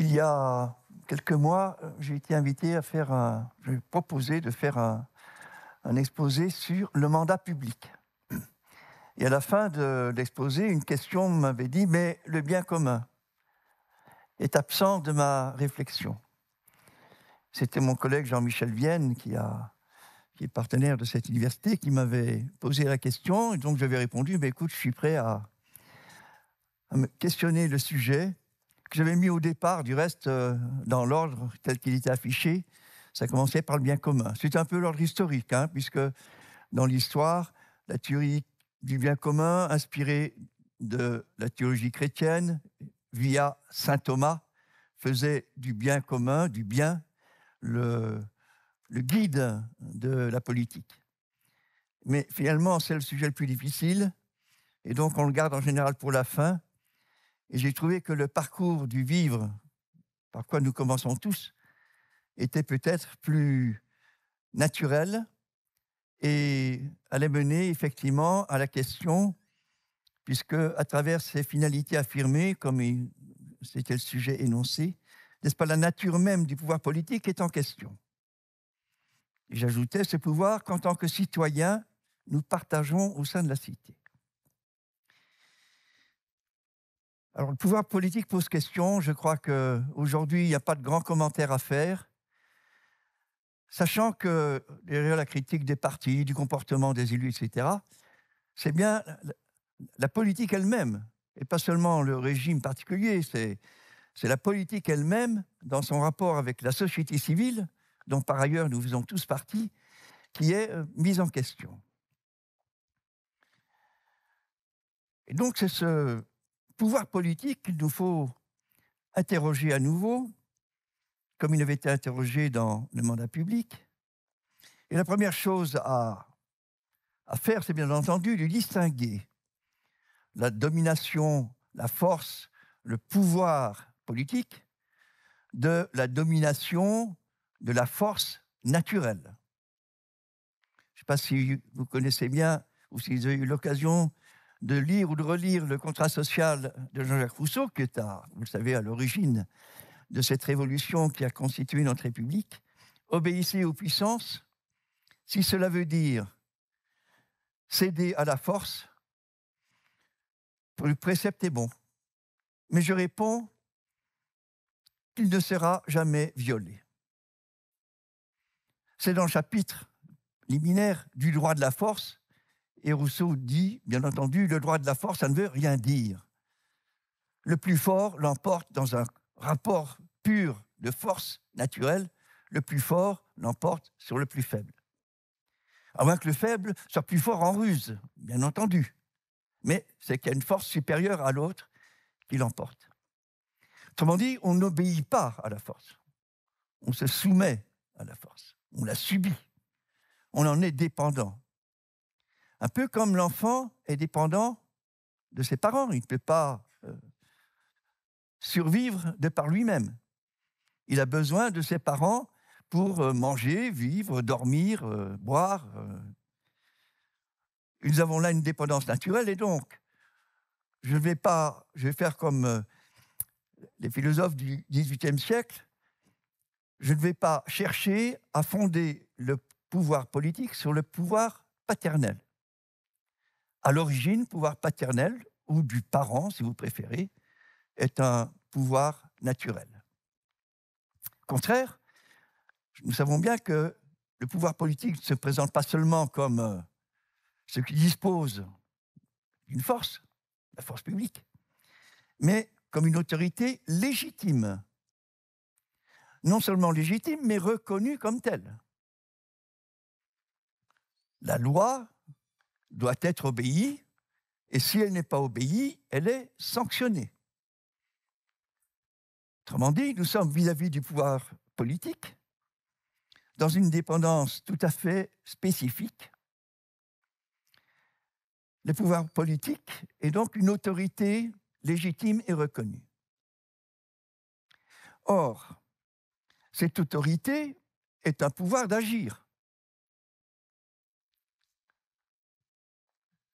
Il y a quelques mois, euh, j'ai été invité à faire un. J'ai proposé de faire un, un, exposé sur le mandat public. Et à la fin de l'exposé, une question m'avait dit Mais le bien commun est absent de ma réflexion. C'était mon collègue Jean-Michel Vienne qui, a, est partenaire de cette université qui m'avait posé la question. Et donc j'avais répondu, mais écoute, je suis prêt à, me questionner le sujet que j'avais mis au départ, du reste, euh, dans l'ordre tel qu'il était affiché. Ça commençait par le bien commun. C'est un peu l'ordre historique, hein, puisque dans l'histoire, la théorie du bien commun, inspirée de la théologie chrétienne, via saint Thomas, faisait du bien commun, du bien le, guide de la politique. Mais finalement, c'est le sujet le plus difficile, et donc on le garde en général pour la fin. Et j'ai trouvé que le parcours du vivre, par quoi nous commençons tous, était peut-être plus naturel et allait mener effectivement à la question, puisque à travers ces finalités affirmées, comme c'était le sujet énoncé, n'est-ce pas, la nature même du pouvoir politique est en question. J'ajoutais ce pouvoir qu'en tant que citoyen, nous partageons au sein de la cité. Alors le pouvoir politique pose question. Je crois qu'aujourd'hui, il n'y a pas de grands commentaires à faire. Sachant que derrière la critique des partis, du comportement des élus, etc., c'est bien la politique elle-même, et pas seulement le régime particulier, c'est c'est la politique elle-même, dans son rapport avec la société civile, dont par ailleurs nous faisons tous partie, qui est euh, mise en question. Et donc c'est ce pouvoir politique qu'il nous faut interroger à nouveau, comme il avait été interrogé dans le mandat public. Et la première chose à, à faire, c'est bien entendu de distinguer la domination, la force, le pouvoir politique, de la domination de la force naturelle. Je ne sais pas si vous connaissez bien ou si vous avez eu l'occasion de lire ou de relire le contrat social de Jean-Jacques Rousseau, qui est, à, vous le savez, à l'origine de cette révolution qui a constitué notre République. Obéissez aux puissances, si cela veut dire céder à la force, le précepte est bon. Mais je réponds il ne sera jamais violé. C'est dans le chapitre liminaire du droit de la force, et Rousseau dit, bien entendu, le droit de la force, ça ne veut rien dire. Le plus fort l'emporte dans un rapport pur de force naturelle, le plus fort l'emporte sur le plus faible. À moins que le faible soit plus fort en ruse, bien entendu. Mais c'est qu'il y a une force supérieure à l'autre qui l'emporte. Autrement dit, on n'obéit pas à la force. On se soumet à la force. On la subit. On en est dépendant. Un peu comme l'enfant est dépendant de ses parents. Il ne peut pas euh, survivre de par lui-même. Il a besoin de ses parents pour euh, manger, vivre, dormir, euh, boire. Nous avons là une dépendance naturelle et donc je ne vais pas, je vais faire comme les philosophes du XVIIIe siècle, je ne vais pas chercher à fonder le pouvoir politique sur le pouvoir paternel. À l'origine, pouvoir paternel, ou du parent, si vous préférez, est un pouvoir naturel. Au contraire, nous savons bien que le pouvoir politique ne se présente pas seulement comme euh, ce qui dispose d'une force, la force publique, mais comme une autorité légitime. Non seulement légitime, mais reconnue comme telle. La loi doit être obéie, et si elle n'est pas obéie, elle est sanctionnée. Autrement dit, nous sommes vis-à-vis du pouvoir politique dans une dépendance tout à fait spécifique. Le pouvoir politique est donc une autorité légitime et reconnue. Or, cette autorité est un pouvoir d'agir.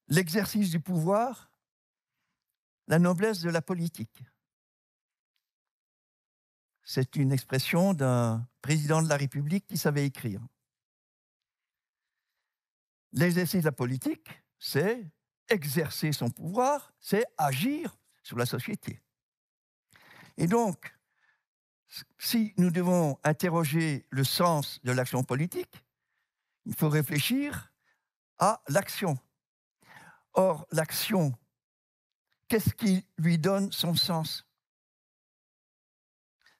L'exercice du pouvoir, la noblesse de la politique. C'est une expression d'un président de la République qui savait écrire. L'exercice de la politique, c'est exercer son pouvoir, c'est agir sur la société. Et donc, si nous devons interroger le sens de l'action politique, il faut réfléchir à l'action. Or, l'action, qu'est-ce qui lui donne son sens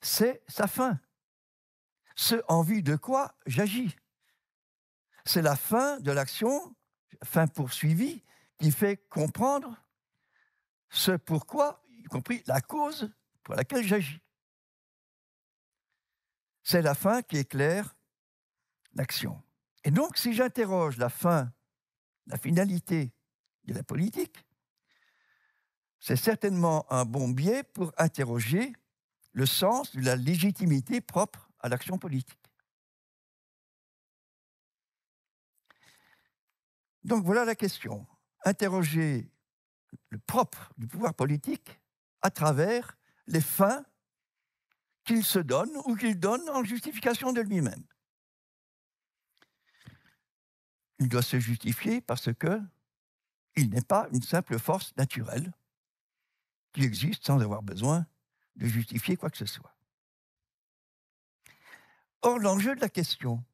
C'est sa fin. Ce en vue de quoi j'agis. C'est la fin de l'action, fin poursuivie, qui fait comprendre ce pourquoi, y compris la cause pour laquelle j'agis. C'est la fin qui éclaire l'action. Et donc, si j'interroge la fin, la finalité de la politique, c'est certainement un bon biais pour interroger le sens de la légitimité propre à l'action politique. Donc voilà la question. Interroger propre du pouvoir politique à travers les fins qu'il se donne ou qu'il donne en justification de lui-même. Il doit se justifier parce que il n'est pas une simple force naturelle qui existe sans avoir besoin de justifier quoi que ce soit. Or, l'enjeu de la question,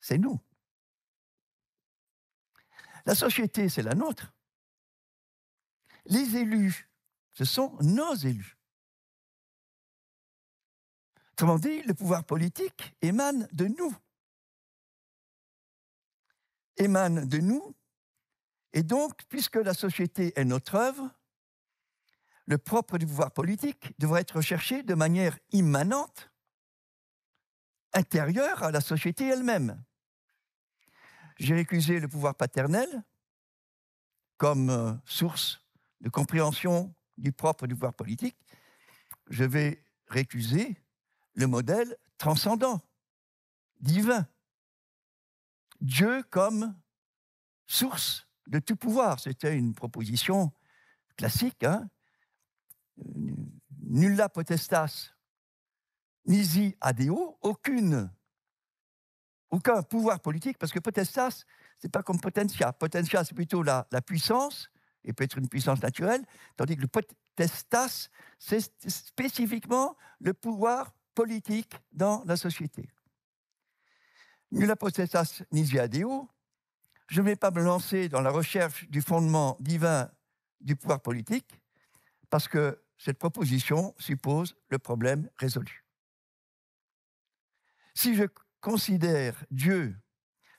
c'est nous. La société, c'est la nôtre les élus, ce sont nos élus. Autrement dit, le pouvoir politique émane de nous. Émane de nous. Et donc, puisque la société est notre œuvre, le propre du pouvoir politique devrait être recherché de manière immanente, intérieure à la société elle-même. J'ai récusé le pouvoir paternel comme euh, source de compréhension du propre du pouvoir politique, je vais récuser le modèle transcendant, divin. Dieu comme source de tout pouvoir. C'était une proposition classique. Hein. Nulla potestas, nisi adeo, aucune, aucun pouvoir politique, parce que potestas, c'est pas comme potentia. Potentia, c'est plutôt la puissance, et peut être une puissance naturelle, tandis que le potestas, c'est spécifiquement le pouvoir politique dans la société. Nulla potestas nisia deo. Je ne vais pas me lancer dans la recherche du fondement divin du pouvoir politique, parce que cette proposition suppose le problème résolu. Si je considère Dieu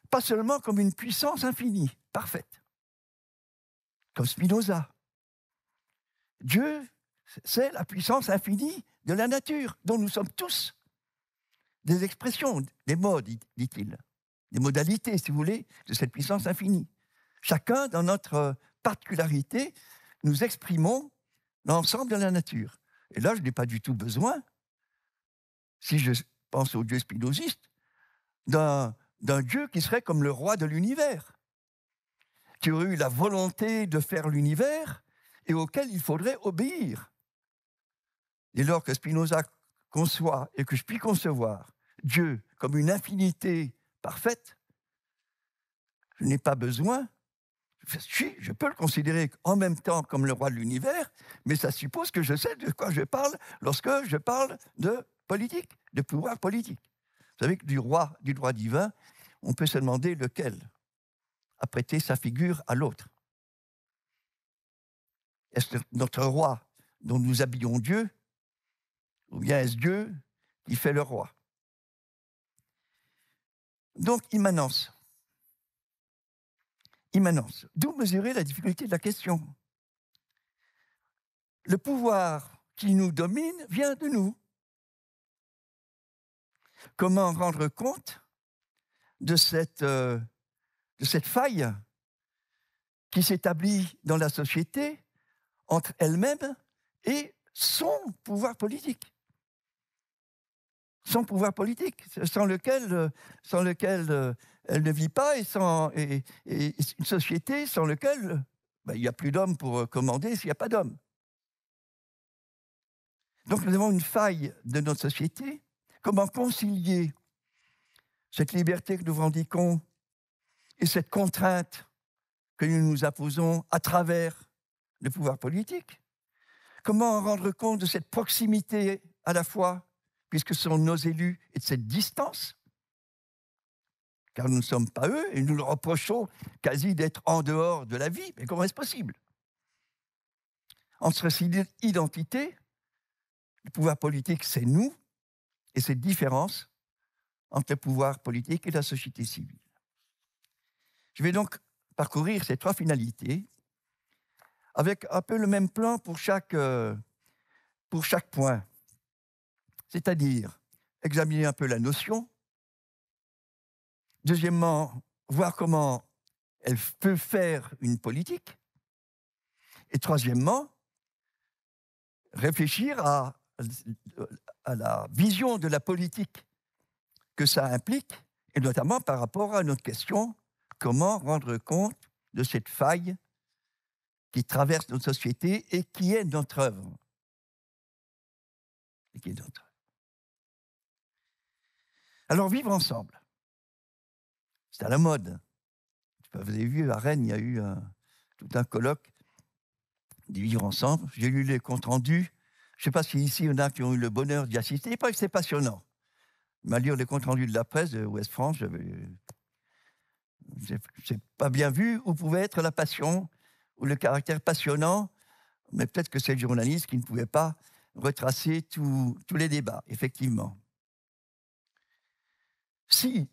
pas seulement comme une puissance infinie, parfaite, comme Spinoza. Dieu, c'est la puissance infinie de la nature, dont nous sommes tous des expressions, des modes, dit-il, des modalités, si vous voulez, de cette puissance infinie. Chacun, dans notre particularité, nous exprimons l'ensemble de la nature. Et là, je n'ai pas du tout besoin, si je pense au dieu spinoziste, d'un Dieu qui serait comme le roi de l'univers qui aurait eu la volonté de faire l'univers et auquel il faudrait obéir. Et lors que Spinoza conçoit et que je puis concevoir Dieu comme une infinité parfaite, je n'ai pas besoin, je peux le considérer en même temps comme le roi de l'univers, mais ça suppose que je sais de quoi je parle lorsque je parle de politique, de pouvoir politique. Vous savez que du roi, du droit divin, on peut se demander lequel à prêter sa figure à l'autre. Est-ce notre roi dont nous habillons Dieu, ou bien est-ce Dieu qui fait le roi Donc, immanence. Immanence. D'où mesurer la difficulté de la question Le pouvoir qui nous domine vient de nous. Comment rendre compte de cette euh, de cette faille qui s'établit dans la société entre elle-même et son pouvoir politique. Son pouvoir politique, sans lequel, sans lequel euh, elle ne vit pas, et, sans, une société sans laquelle ben, il n'y a plus d'hommes pour euh, commander s'il n'y a pas d'hommes. Donc nous avons une faille de notre société. Comment concilier cette liberté que nous revendiquons et cette contrainte que nous nous imposons à travers le pouvoir politique Comment rendre compte de cette proximité à la fois, puisque ce sont nos élus, et de cette distance Car nous ne sommes pas eux et nous leur reprochons quasi d'être en dehors de la vie. Mais comment est-ce possible Entre cette identité, le pouvoir politique, c'est nous, et cette différence entre le pouvoir politique et la société civile. Je vais donc parcourir ces trois finalités avec un peu le même plan euh, pour chaque, point. C'est-à-dire examiner un peu la notion. Deuxièmement, voir comment elle peut faire une politique. Et troisièmement, réfléchir à, à la vision de la politique que ça implique, et notamment par rapport à notre question comment rendre compte de cette faille qui traverse notre société et qui est notre œuvre. Alors, vivre ensemble, c'est à la mode. Vous avez vu, à Rennes, il y a eu euh, tout un colloque de vivre ensemble. J'ai lu les comptes rendus. Je ne sais pas si ici, il y en a qui ont eu le bonheur d'y assister. c'est passionnant. Mais à lu les comptes rendus de la presse de West France, j'avais je n'ai pas bien vu où pouvait être la passion ou le caractère passionnant, mais peut-être que c'est le journaliste qui ne pouvait pas retracer tous les débats, effectivement. Si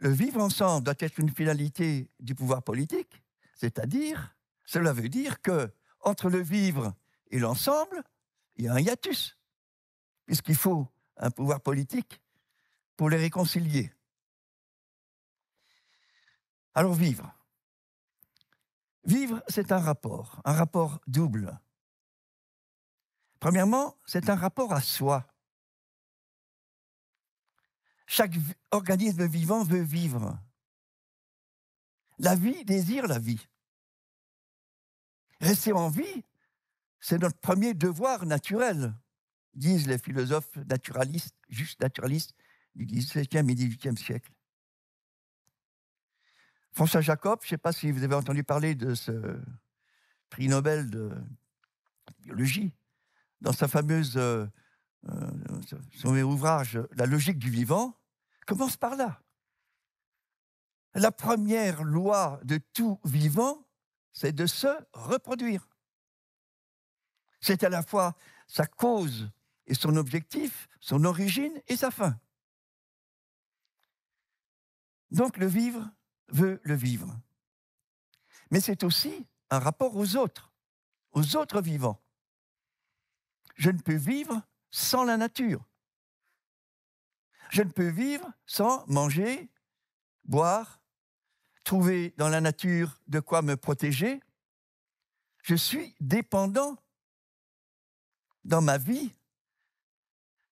le vivre ensemble doit être une finalité du pouvoir politique, c'est-à-dire, cela veut dire que entre le vivre et l'ensemble, il y a un hiatus, puisqu'il faut un pouvoir politique pour les réconcilier. Alors vivre. Vivre, c'est un rapport, un rapport double. Premièrement, c'est un rapport à soi. Chaque organisme vivant veut vivre. La vie désire la vie. Rester en vie, c'est notre premier devoir naturel, disent les philosophes naturalistes, juste naturalistes du XVIIe et XVIIIe siècle. François Jacob, je ne sais pas si vous avez entendu parler de ce prix Nobel de biologie, dans sa fameuse, euh, euh, son ouvrage La logique du vivant, commence par là. La première loi de tout vivant, c'est de se reproduire. C'est à la fois sa cause et son objectif, son origine et sa fin. Donc le vivre, veut le vivre. Mais c'est aussi un rapport aux autres, aux autres vivants. Je ne peux vivre sans la nature. Je ne peux vivre sans manger, boire, trouver dans la nature de quoi me protéger. Je suis dépendant dans ma vie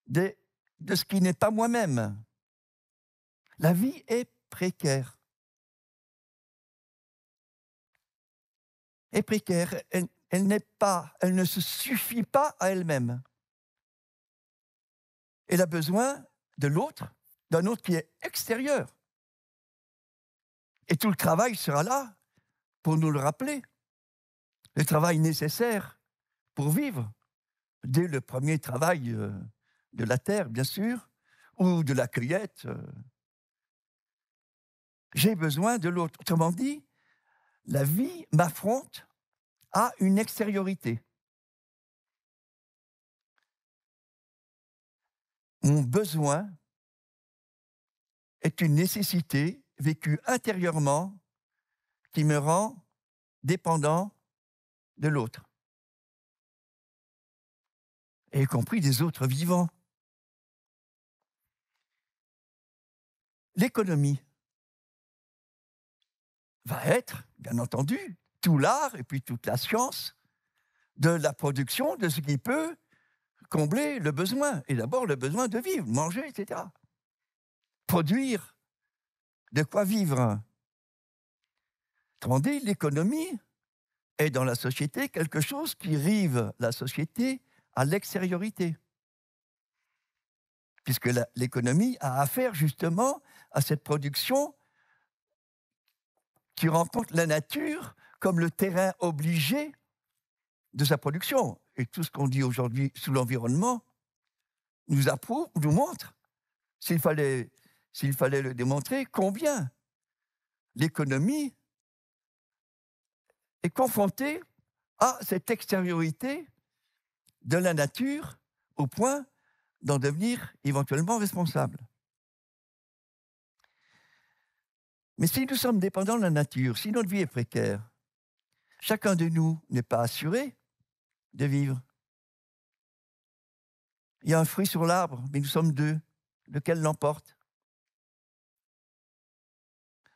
de, de ce qui n'est pas moi-même. La vie est précaire. est précaire. Elle, n'est pas, elle ne se suffit pas à elle-même. Elle a besoin de l'autre, d'un autre qui est extérieur. Et tout le travail sera là pour nous le rappeler. Le travail nécessaire pour vivre, dès le premier travail euh, de la terre, bien sûr, ou de la cueillette. Euh. J'ai besoin de l'autre. Autrement dit, la vie m'affronte à une extériorité. Mon besoin est une nécessité vécue intérieurement qui me rend dépendant de l'autre, y compris des autres vivants. L'économie va être bien entendu, tout l'art et puis toute la science de la production de ce qui peut combler le besoin. Et d'abord, le besoin de vivre, manger, etc. Produire de quoi vivre. Tandis l'économie est dans la société quelque chose qui rive la société à l'extériorité. Puisque l'économie a affaire justement à cette production qui rencontre la nature comme le terrain obligé de sa production. Et tout ce qu'on dit aujourd'hui sous l'environnement nous approuve, nous montre, s'il fallait, s'il fallait le démontrer, combien l'économie est confrontée à cette extériorité de la nature au point d'en devenir éventuellement responsable. Mais si nous sommes dépendants de la nature, si notre vie est précaire, chacun de nous n'est pas assuré de vivre. Il y a un fruit sur l'arbre, mais nous sommes deux. Lequel l'emporte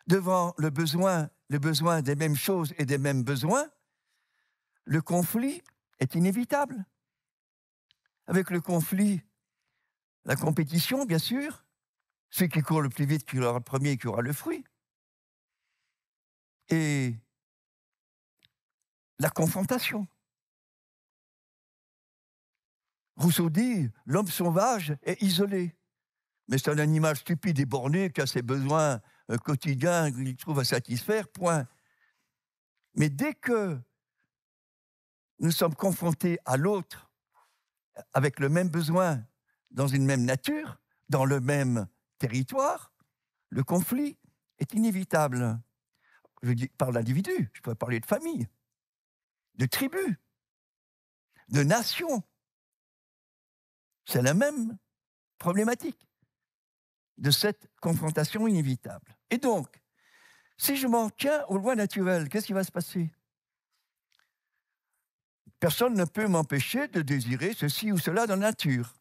Devant le besoin, le besoin des mêmes choses et des mêmes besoins, le conflit est inévitable. Avec le conflit, la compétition, bien sûr, celui qui court le plus vite qui aura le premier qui aura le fruit et la confrontation. Rousseau dit, l'homme sauvage est isolé, mais c'est un animal stupide et borné qui a ses besoins euh, quotidiens qu'il trouve à satisfaire, point. Mais dès que nous sommes confrontés à l'autre, avec le même besoin, dans une même nature, dans le même territoire, le conflit est inévitable je parle d'individu, je pourrais parler de famille, de tribu, de nation. C'est la même problématique de cette confrontation inévitable. Et donc, si je m'en tiens aux lois naturelles, qu'est-ce qui va se passer Personne ne peut m'empêcher de désirer ceci ou cela dans la nature.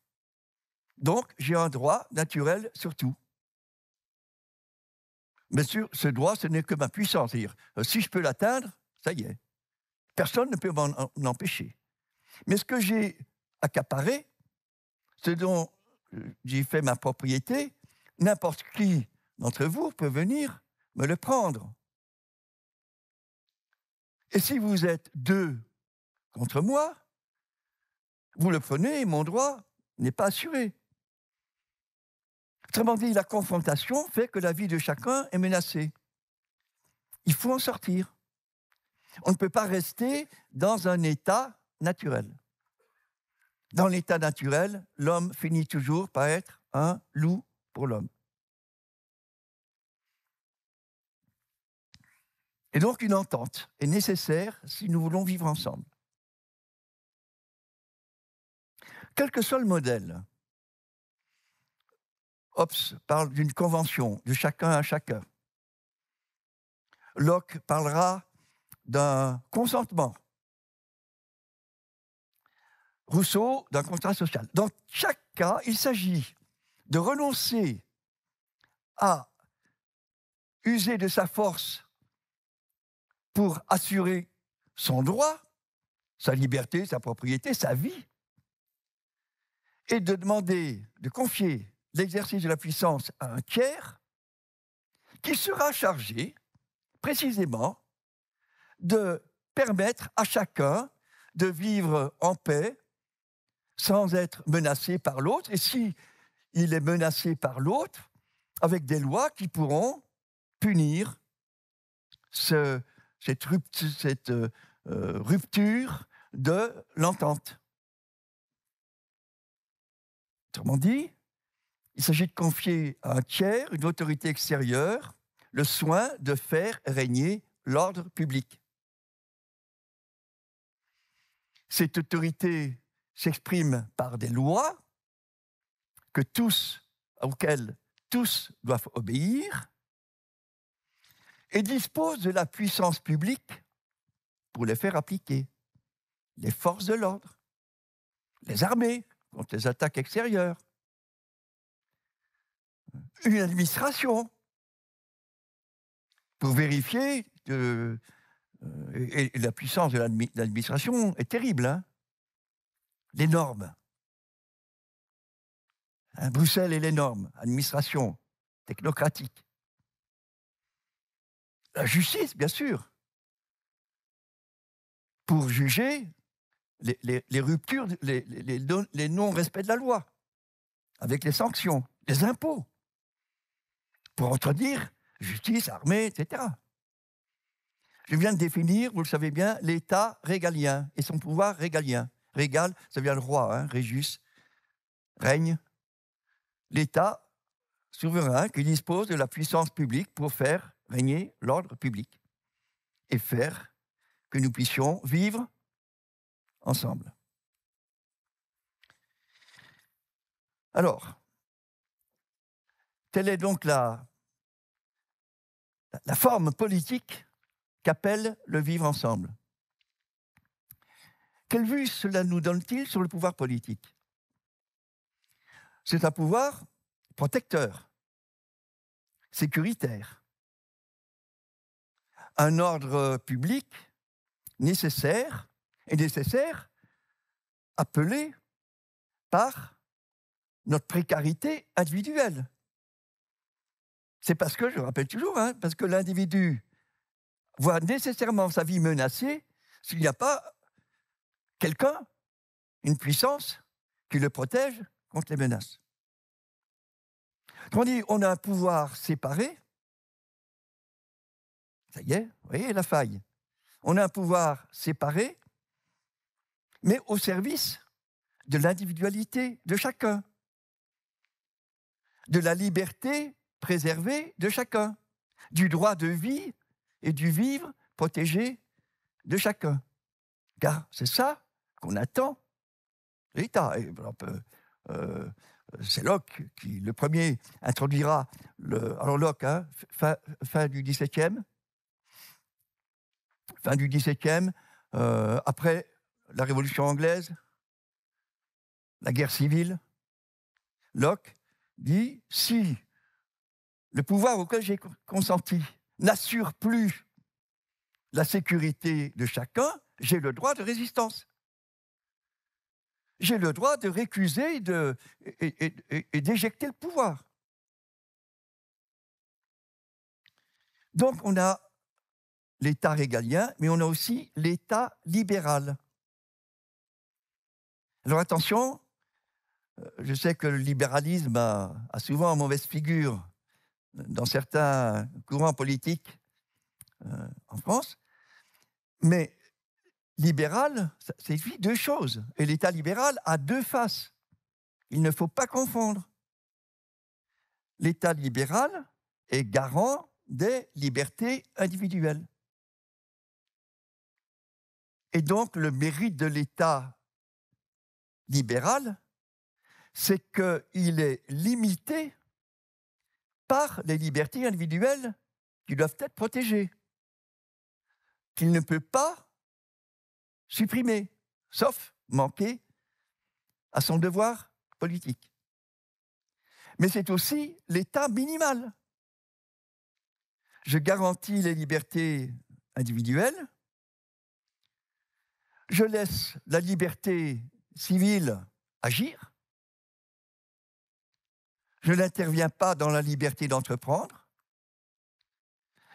Donc, j'ai un droit naturel sur tout. Mais ce droit, ce n'est que ma puissance. dire euh, si je peux l'atteindre, ça y est. Personne ne peut m'en empêcher. Mais ce que j'ai accaparé, ce dont euh, j'ai fait ma propriété, n'importe qui d'entre vous peut venir me le prendre. Et si vous êtes deux contre moi, vous le prenez et mon droit n'est pas assuré. Autrement dit, la confrontation fait que la vie de chacun est menacée. Il faut en sortir. On ne peut pas rester dans un état naturel. Dans l'état naturel, l'homme finit toujours par être un loup pour l'homme. Et donc une entente est nécessaire si nous voulons vivre ensemble. Quel que soit le modèle, Hobbes parle d'une convention, de chacun à chacun. Locke parlera d'un consentement. Rousseau d'un contrat social. Dans chaque cas, il s'agit de renoncer à user de sa force pour assurer son droit, sa liberté, sa propriété, sa vie, et de demander, de confier l'exercice de la puissance à un tiers qui sera chargé précisément de permettre à chacun de vivre en paix sans être menacé par l'autre. Et si il est menacé par l'autre, avec des lois qui pourront punir cette, euh, euh, rupture de l'entente. Autrement dit, il s'agit de confier à un tiers, une autorité extérieure, le soin de faire régner l'ordre public. Cette autorité s'exprime par des lois que tous, auxquelles tous doivent obéir, et dispose de la puissance publique pour les faire appliquer. Les forces de l'ordre, les armées contre les attaques extérieures, une administration pour vérifier que euh, et, la puissance de l'administration est terrible. Hein. les normes. Hein, Bruxelles est les normes, administration technocratique. La justice, bien sûr, pour juger les, ruptures, les, les non-respects de la loi, avec les sanctions, les impôts pour entretenir justice, armée, etc. Je viens de définir, vous le savez bien, l'État régalien et son pouvoir régalien. Régal, ça vient le roi, hein, Régus, règne. L'État souverain qui dispose de la puissance publique pour faire régner l'ordre public et faire que nous puissions vivre ensemble. Alors, telle est donc la la forme politique qu'appelle le vivre ensemble. Quelle vue cela nous donne-t-il sur le pouvoir politique C'est un pouvoir protecteur, sécuritaire, un ordre public nécessaire et nécessaire appelé par notre précarité individuelle, c'est parce que, je le rappelle toujours, hein, parce que l'individu voit nécessairement sa vie menacée s'il n'y a pas quelqu'un, une puissance, qui le protège contre les menaces. Quand on dit on a un pouvoir séparé, ça y est, vous voyez la faille. On a un pouvoir séparé, mais au service de l'individualité de chacun, de la liberté préservé de chacun, du droit de vie et du vivre protégé de chacun. Car c'est ça qu'on attend l'État. Euh, euh, c'est Locke qui, le premier, introduira le. Alors Locke, hein, fin, du XVIIe, fin du XVIIe, euh, après la Révolution anglaise, la guerre civile, Locke dit si le pouvoir auquel j'ai consenti n'assure plus la sécurité de chacun, j'ai le droit de résistance. J'ai le droit de récuser et, d'éjecter le pouvoir. Donc on a l'État régalien, mais on a aussi l'État libéral. Alors attention, euh, je sais que le libéralisme a, a souvent une mauvaise figure dans certains courants politiques euh, en France. Mais libéral, ça signifie deux choses. Et l'État libéral a deux faces. Il ne faut pas confondre. L'État libéral est garant des libertés individuelles. Et donc le mérite de l'État libéral, c'est qu'il est limité par les libertés individuelles qui doivent être protégées, qu'il ne peut pas supprimer, sauf manquer à son devoir politique. Mais c'est aussi l'état minimal. Je garantis les libertés individuelles, je laisse la liberté civile agir, je n'interviens pas dans la liberté d'entreprendre.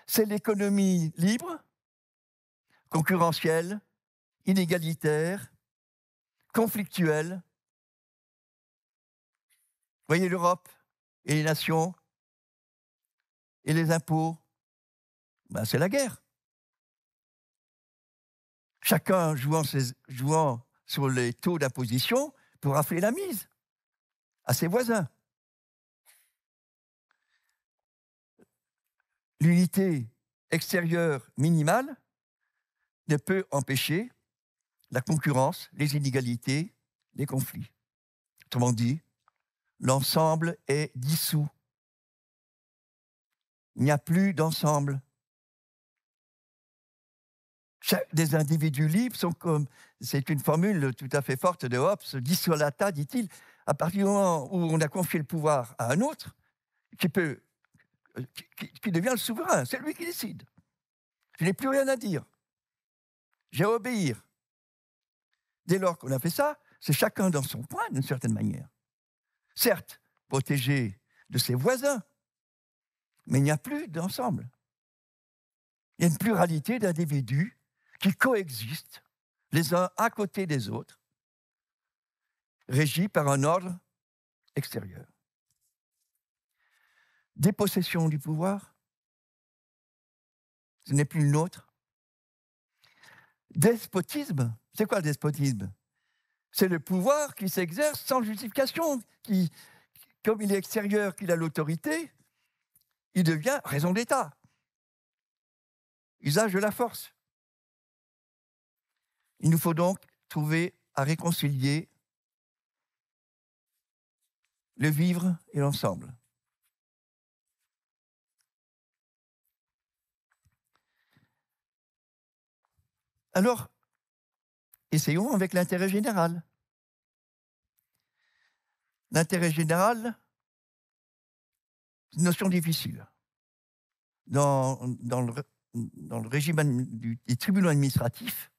C'est l'économie libre, concurrentielle, inégalitaire, conflictuelle. Voyez l'Europe et les nations et les impôts, ben c'est la guerre. Chacun jouant, jouant sur les taux d'imposition pour affler la mise à ses voisins. l'unité extérieure minimale ne peut empêcher la concurrence, les inégalités, les conflits. Autrement dit, l'ensemble est dissous. Il n'y a plus d'ensemble. Des individus libres sont comme, c'est une formule tout à fait forte de Hobbes, dissolata, dit-il, à partir du moment où on a confié le pouvoir à un autre, qui peut euh, qui, devient le souverain. C'est lui qui décide. Je n'ai plus rien à dire. J'ai à obéir. Dès lors qu'on a fait ça, c'est chacun dans son coin, d'une certaine manière. Certes, protégé de ses voisins, mais il n'y a plus d'ensemble. Il y a une pluralité d'individus qui coexistent, les uns à côté des autres, régis par un ordre extérieur dépossession du pouvoir, ce n'est plus le nôtre. Despotisme, c'est quoi le despotisme C'est le pouvoir qui s'exerce sans justification, qui, comme il est extérieur, qu'il a l'autorité, il devient raison d'État, usage de la force. Il nous faut donc trouver à réconcilier le vivre et l'ensemble. Alors, essayons avec l'intérêt général. L'intérêt général, c'est une notion difficile. Dans, le, régime des tribunaux administratifs,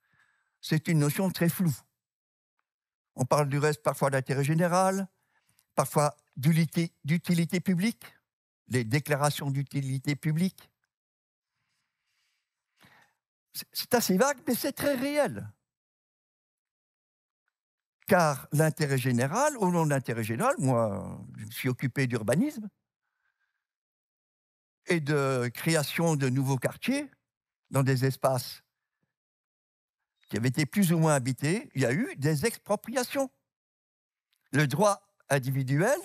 c'est une notion très floue. On parle du reste parfois d'intérêt général, parfois d'utilité publique, les déclarations d'utilité publique, c'est assez vague, mais c'est très réel. Car l'intérêt général, au nom de l'intérêt général, moi, je me suis occupé d'urbanisme et de création de nouveaux quartiers dans des espaces qui avaient été plus ou moins habités. Il y a eu des expropriations. Le droit individuel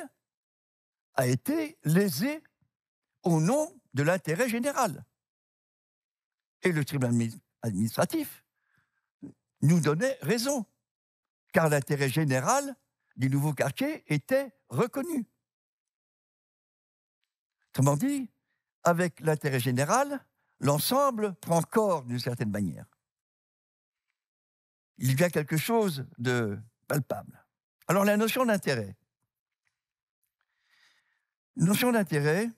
a été lésé au nom de l'intérêt général et le tribunal administratif nous donnait raison, car l'intérêt général du nouveau quartier était reconnu. Autrement dit, avec l'intérêt général, l'ensemble prend corps d'une certaine manière. Il y a quelque chose de palpable. Alors la notion d'intérêt. notion d'intérêt,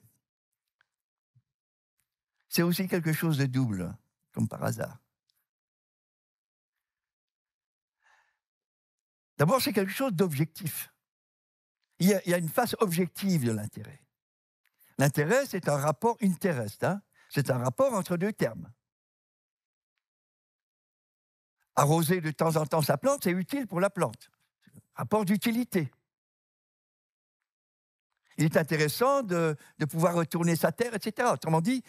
c'est aussi quelque chose de double, comme par hasard. D'abord, c'est quelque chose d'objectif. Il, y a une face objective de l'intérêt. L'intérêt, c'est un rapport intereste, hein. c'est un rapport entre deux termes. Arroser de temps en temps sa plante, c'est utile pour la plante. Rapport d'utilité. Il est intéressant de pouvoir retourner sa terre, etc. Autrement dit,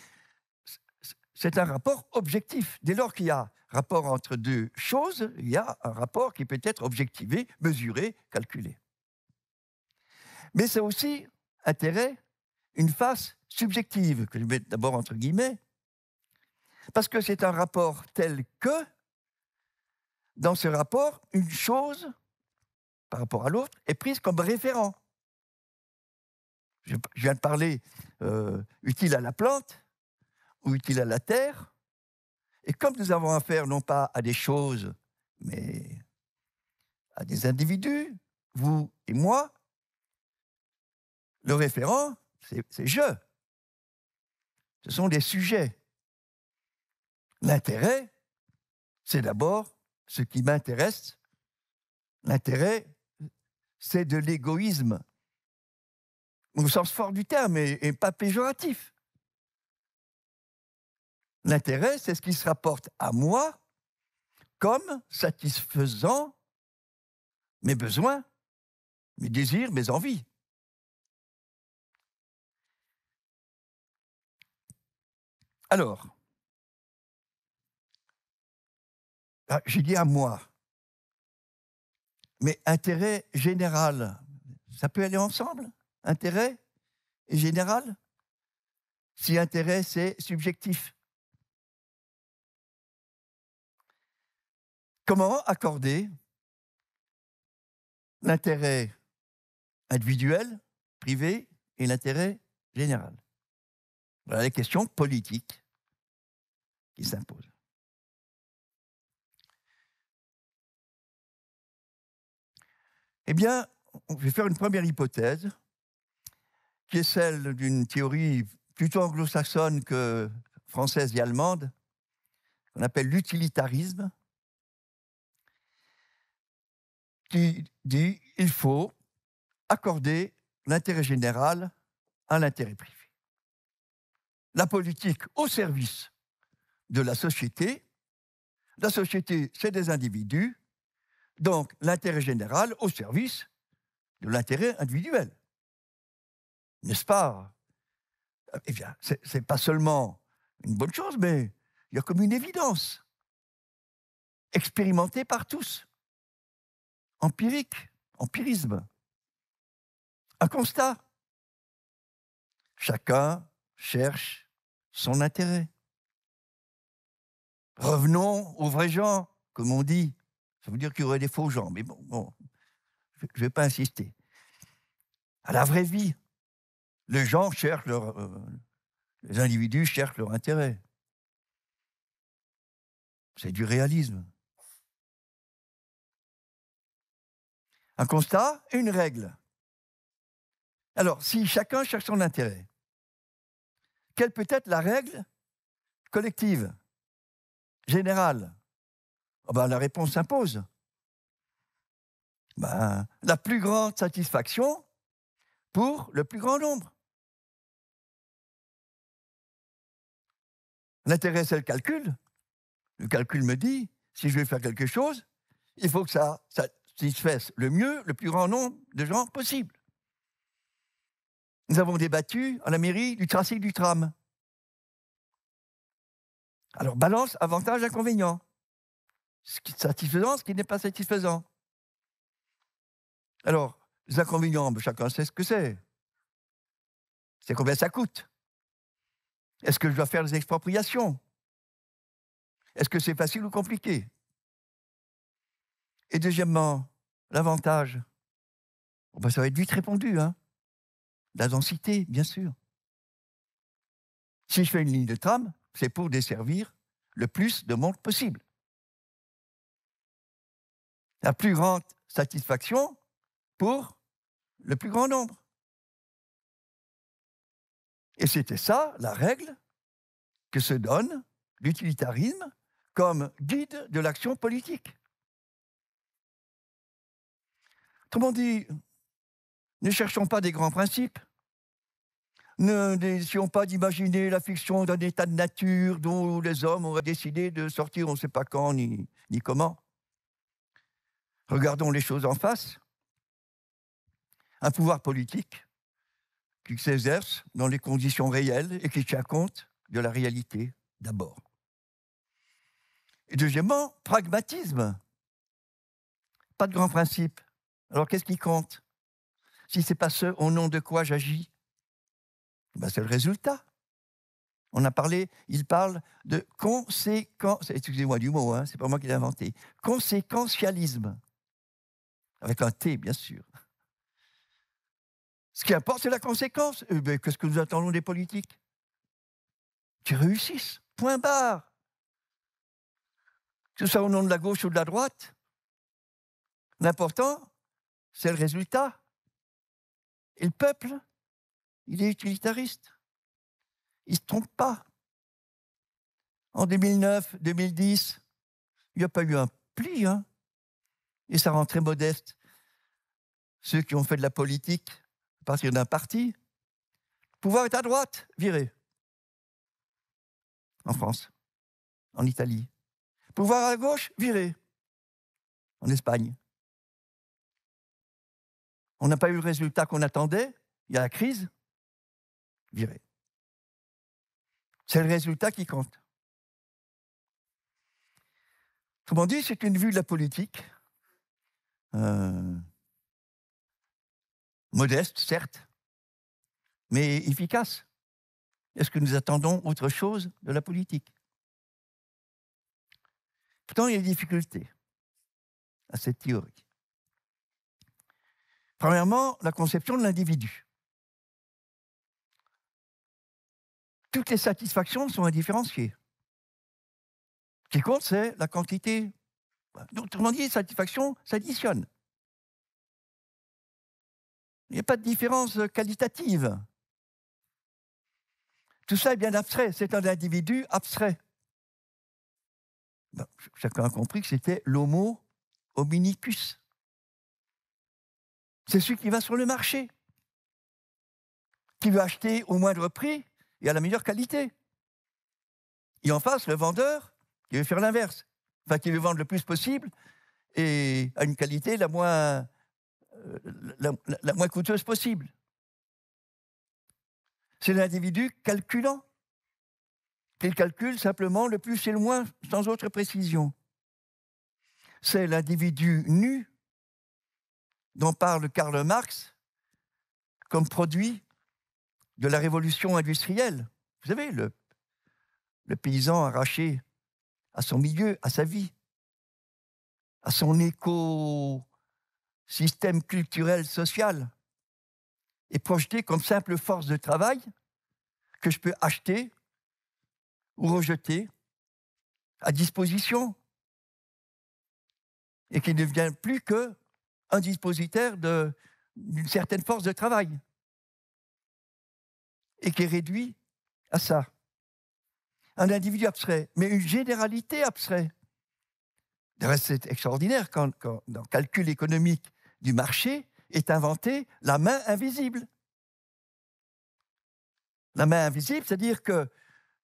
c'est un rapport objectif. Dès lors qu'il y a rapport entre deux choses, il y a un rapport qui peut être objectivé, mesuré, calculé. Mais c'est aussi intérêt, une face subjective, que je mets d'abord entre guillemets, parce que c'est un rapport tel que, dans ce rapport, une chose, par rapport à l'autre, est prise comme référent. Je, viens de parler euh, utile à la plante, ou utile à la terre. Et comme nous avons affaire non pas à des choses, mais à des individus, vous et moi, le référent, c'est je. Ce sont des sujets. L'intérêt, c'est d'abord ce qui m'intéresse. L'intérêt, c'est de l'égoïsme, au sens fort du terme, et pas péjoratif. L'intérêt, c'est ce qui se rapporte à moi comme satisfaisant mes besoins, mes désirs, mes envies. Alors, ah, j'ai dit à moi, mais intérêt général, ça peut aller ensemble Intérêt général Si intérêt, c'est subjectif. Comment accorder l'intérêt individuel, privé, et l'intérêt général Voilà les questions politiques qui s'imposent. Eh bien, je vais faire une première hypothèse, qui est celle d'une théorie plutôt anglo-saxonne que française et allemande, qu'on appelle l'utilitarisme, qui dit il faut accorder l'intérêt général à l'intérêt privé. La politique au service de la société. La société, c'est des individus. Donc l'intérêt général au service de l'intérêt individuel. N'est-ce pas Eh bien, ce n'est pas seulement une bonne chose, mais il y a comme une évidence, expérimentée par tous empirique, empirisme. Un constat. Chacun cherche son intérêt. Revenons aux vrais gens, comme on dit. Ça veut dire qu'il y aurait des faux gens, mais bon, bon je ne vais pas insister. À la vraie vie, les gens cherchent leur, euh, les individus cherchent leur intérêt. C'est du réalisme. Un constat et une règle. Alors, si chacun cherche son intérêt, quelle peut être la règle collective, générale ah ben, La réponse s'impose. Ben, la plus grande satisfaction pour le plus grand nombre. L'intérêt, c'est le calcul. Le calcul me dit, si je vais faire quelque chose, il faut que ça fais le mieux le plus grand nombre de gens possible. Nous avons débattu en la mairie du tracé du tram. Alors balance avantages inconvénients. Ce qui est satisfaisant, ce qui n'est pas satisfaisant. Alors, les inconvénients, ben, chacun sait ce que c'est. C'est combien ça coûte. Est-ce que je dois faire des expropriations Est-ce que c'est facile ou compliqué et deuxièmement, l'avantage. Ben, ça va être vite répondu. Hein la densité, bien sûr. Si je fais une ligne de tram, c'est pour desservir le plus de monde possible. La plus grande satisfaction pour le plus grand nombre. Et c'était ça la règle que se donne l'utilitarisme comme guide de l'action politique. Autrement dit Ne cherchons pas des grands principes. Ne n'essayons pas d'imaginer la fiction d'un état de nature dont les hommes auraient décidé de sortir on ne sait pas quand ni, ni comment. Regardons les choses en face. Un pouvoir politique qui s'exerce dans les conditions réelles et qui tient compte de la réalité d'abord. Et deuxièmement, pragmatisme. Pas de grands principes, alors qu'est-ce qui compte Si ce n'est pas ce au nom de quoi j'agis, ben, c'est le résultat. On a parlé, il parle de conséquence, excusez-moi du mot, hein, c'est pas moi qui l'ai inventé, conséquentialisme, avec un T bien sûr. Ce qui importe, c'est la conséquence. Eh ben, qu'est-ce que nous attendons des politiques Qu'ils réussissent, point barre. Que ce soit au nom de la gauche ou de la droite, l'important, c'est le résultat. Et le peuple, il est utilitariste. Il ne se trompe pas. En 2009, 2010, il n'y a pas eu un pli. Hein. et ça rend très modeste. Ceux qui ont fait de la politique à partir d'un parti, le pouvoir est à droite, viré. En France, en Italie. Le pouvoir à gauche, viré. En Espagne. On n'a pas eu le résultat qu'on attendait. Il y a la crise. viré. C'est le résultat qui compte. Autrement dit, c'est une vue de la politique. Euh, modeste, certes, mais efficace. Est-ce que nous attendons autre chose de la politique Pourtant, il y a des difficultés à cette théorie. Premièrement, la conception de l'individu. Toutes les satisfactions sont indifférenciées. Ce qui compte, c'est la quantité. Donc, autrement dit, satisfactions s'additionnent. Il n'y a pas de différence qualitative. Tout ça est bien abstrait. C'est un individu abstrait. chacun a compris que c'était l'homo hominicus c'est celui qui va sur le marché, qui veut acheter au moindre prix et à la meilleure qualité. Et en face, le vendeur, qui veut faire l'inverse, enfin qui veut vendre le plus possible et à une qualité la moins, euh, moins coûteuse possible. C'est l'individu calculant. qu'il calcule simplement le plus et le moins, sans autre précision. C'est l'individu nu dont parle Karl Marx comme produit de la révolution industrielle. Vous savez, le, paysan arraché à son milieu, à sa vie, à son écosystème culturel social, est projeté comme simple force de travail que je peux acheter ou rejeter à disposition et qui ne devient plus que un dispositaire d'une certaine force de travail et qui est réduit à ça. Un individu abstrait, mais une généralité abstrait. C'est extraordinaire quand, dans le calcul économique du marché est inventée la main invisible. La main invisible, c'est-à-dire que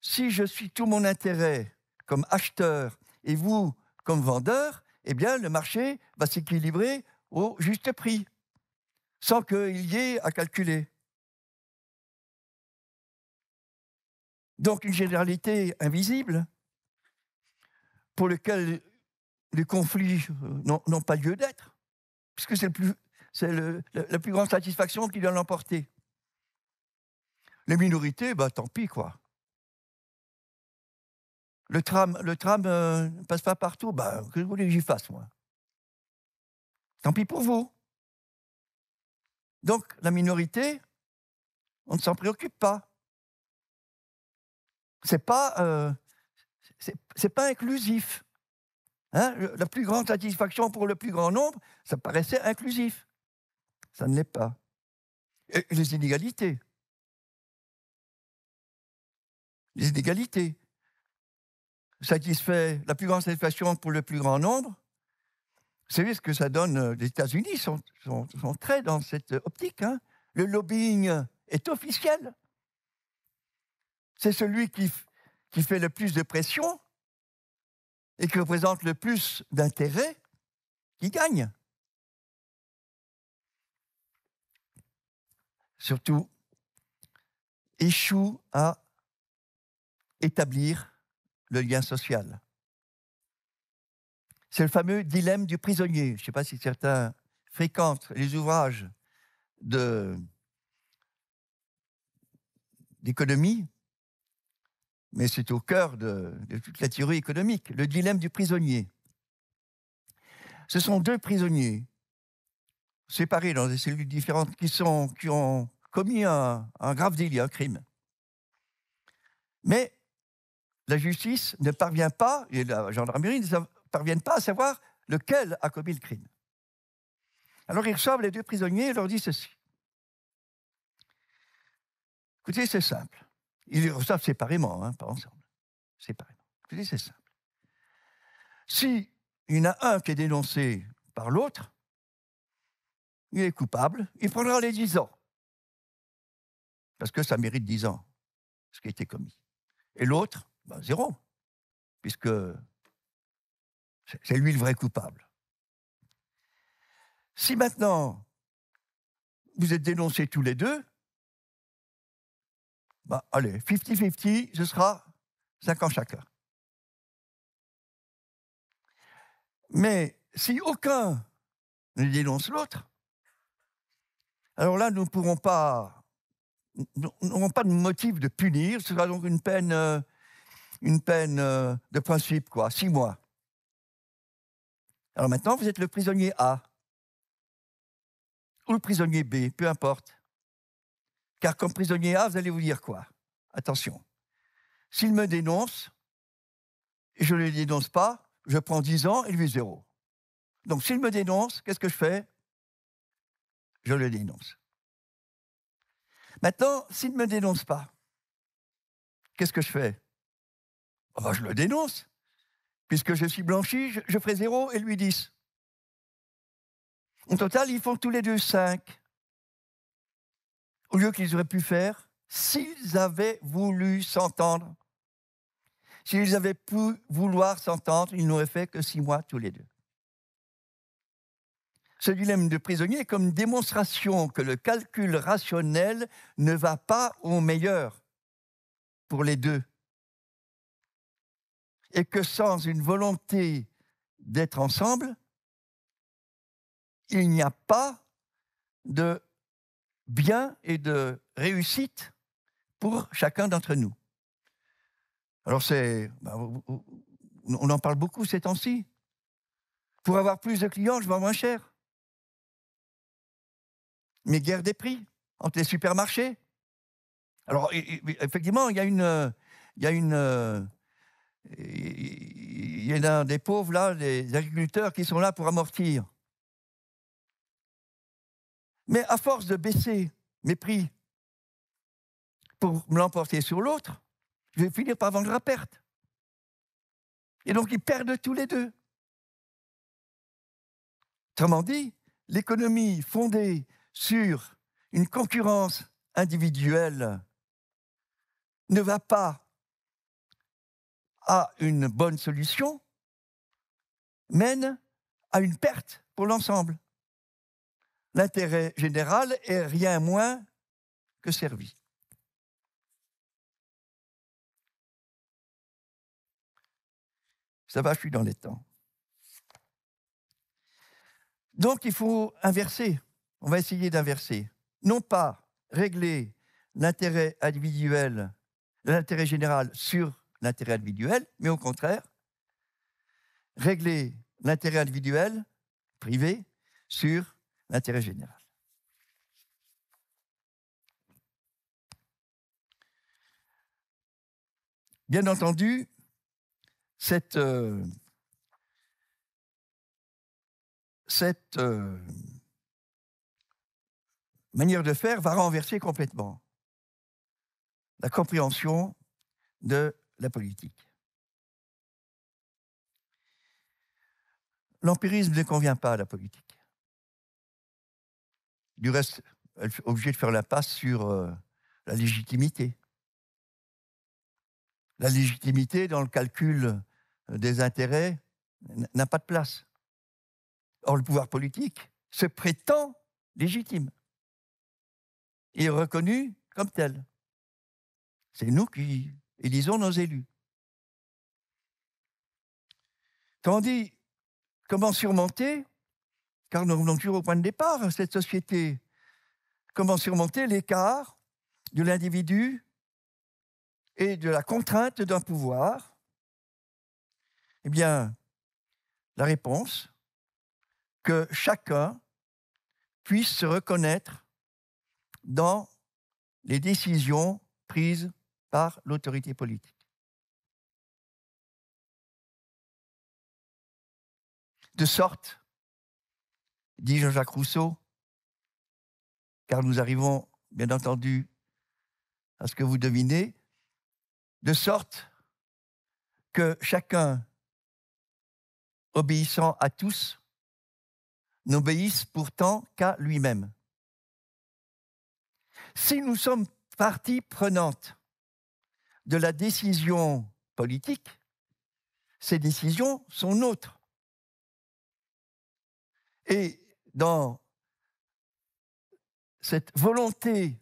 si je suis tout mon intérêt comme acheteur et vous comme vendeur, eh bien le marché va s'équilibrer au juste prix, sans qu'il y ait à calculer. Donc une généralité invisible pour laquelle les conflits euh, n'ont pas lieu d'être, puisque c'est, la plus grande satisfaction qui doit l'emporter. Les minorités, bah tant pis quoi. Le tram, le tram euh, ne passe pas partout, bah que je vous que j'y fasse moi. Tant pis pour vous. Donc la minorité, on ne s'en préoccupe pas. C'est pas, euh, pas inclusif. Hein, la plus grande satisfaction pour le plus grand nombre, ça paraissait inclusif. Ça ne l'est pas. les inégalités. Les inégalités. Satisfait, la plus grande satisfaction pour le plus grand nombre, vous savez ce que ça donne euh, Les États-Unis sont, très dans cette euh, optique. Hein. le lobbying est officiel. C'est celui qui, qui fait le plus de pression et qui représente le plus d'intérêt qui gagne. Surtout, échoue à établir le lien social. C'est le fameux dilemme du prisonnier. Je ne sais pas si certains fréquentent les ouvrages d'économie, mais c'est au cœur de, toute la théorie économique, le dilemme du prisonnier. Ce sont deux prisonniers séparés dans des cellules différentes qui, ont commis un, grave délit, un crime. Mais la justice ne parvient pas, et la gendarmerie ne parviennent pas à savoir lequel a commis le crime. Alors ils reçoivent les deux prisonniers et leur disent ceci. Écoutez, c'est simple. Ils les reçoivent séparément, hein, pas ensemble. Séparément. Écoutez, c'est simple. Si il y en a un qui est dénoncé par l'autre, il est coupable, il prendra les dix ans. Parce que ça mérite dix ans, ce qui a été commis. Et l'autre, ben, zéro, puisque c'est lui le vrai coupable. Si maintenant vous êtes dénoncés tous les deux, bah, allez, 50-50, ce sera 5 ans chacun. Mais si aucun ne dénonce l'autre, alors là, nous ne pourrons pas, n'aurons pas de motif de punir. Ce sera donc une peine, euh, une peine euh, de principe, quoi, six mois. Alors maintenant, vous êtes le prisonnier A ou le prisonnier B, peu importe. Car comme prisonnier A, vous allez vous dire quoi Attention. S'il me dénonce, et je ne le dénonce pas, je prends 10 ans et lui zéro. Donc s'il me dénonce, qu'est-ce que je fais Je le dénonce. Maintenant, s'il ne me dénonce pas, qu'est-ce que je fais oh, Je le dénonce puisque je suis blanchi, je, ferai 0 et lui 10. En total, ils font tous les deux 5. Au lieu qu'ils auraient pu faire s'ils avaient voulu s'entendre. S'ils avaient pu vouloir s'entendre, ils n'auraient fait que six mois tous les deux. Ce dilemme de prisonnier est comme démonstration que le calcul rationnel ne va pas au meilleur pour les deux et que sans une volonté d'être ensemble, il n'y a pas de bien et de réussite pour chacun d'entre nous. Alors c'est, bah, on en parle beaucoup ces temps-ci. Pour avoir plus de clients, je vends moins cher. Mais guerre des prix entre les supermarchés. Alors effectivement, il y a une, il y a une il y en a des pauvres là, des agriculteurs qui sont là pour amortir. Mais à force de baisser mes prix pour me l'emporter sur l'autre, je vais finir par vendre à perte. Et donc ils perdent tous les deux. Autrement dit, l'économie fondée sur une concurrence individuelle ne va pas à une bonne solution mène à une perte pour l'ensemble. L'intérêt général est rien moins que servi. Ça va, je suis dans les temps. Donc il faut inverser. On va essayer d'inverser. Non pas régler l'intérêt individuel, l'intérêt général sur l'intérêt individuel, mais au contraire, régler l'intérêt individuel, privé, sur l'intérêt général. Bien entendu, cette, euh, cette euh, manière de faire va renverser complètement la compréhension de la politique. L'empirisme ne convient pas à la politique. Du reste, elle est obligée de faire la passe sur euh, la légitimité. La légitimité dans le calcul euh, des intérêts n'a pas de place. Or, le pouvoir politique se prétend légitime. et est reconnu comme tel. C'est nous qui et disons, nos élus. Quand comment surmonter, car nous venons toujours au point de départ, cette société, comment surmonter l'écart de l'individu et de la contrainte d'un pouvoir Eh bien, la réponse, que chacun puisse se reconnaître dans les décisions prises par l'autorité politique. De sorte, dit Jean-Jacques Rousseau, car nous arrivons, bien entendu, à ce que vous devinez, de sorte que chacun, obéissant à tous, n'obéisse pourtant qu'à lui-même. Si nous sommes partie prenante de la décision politique, ces décisions sont nôtres. Et dans cette volonté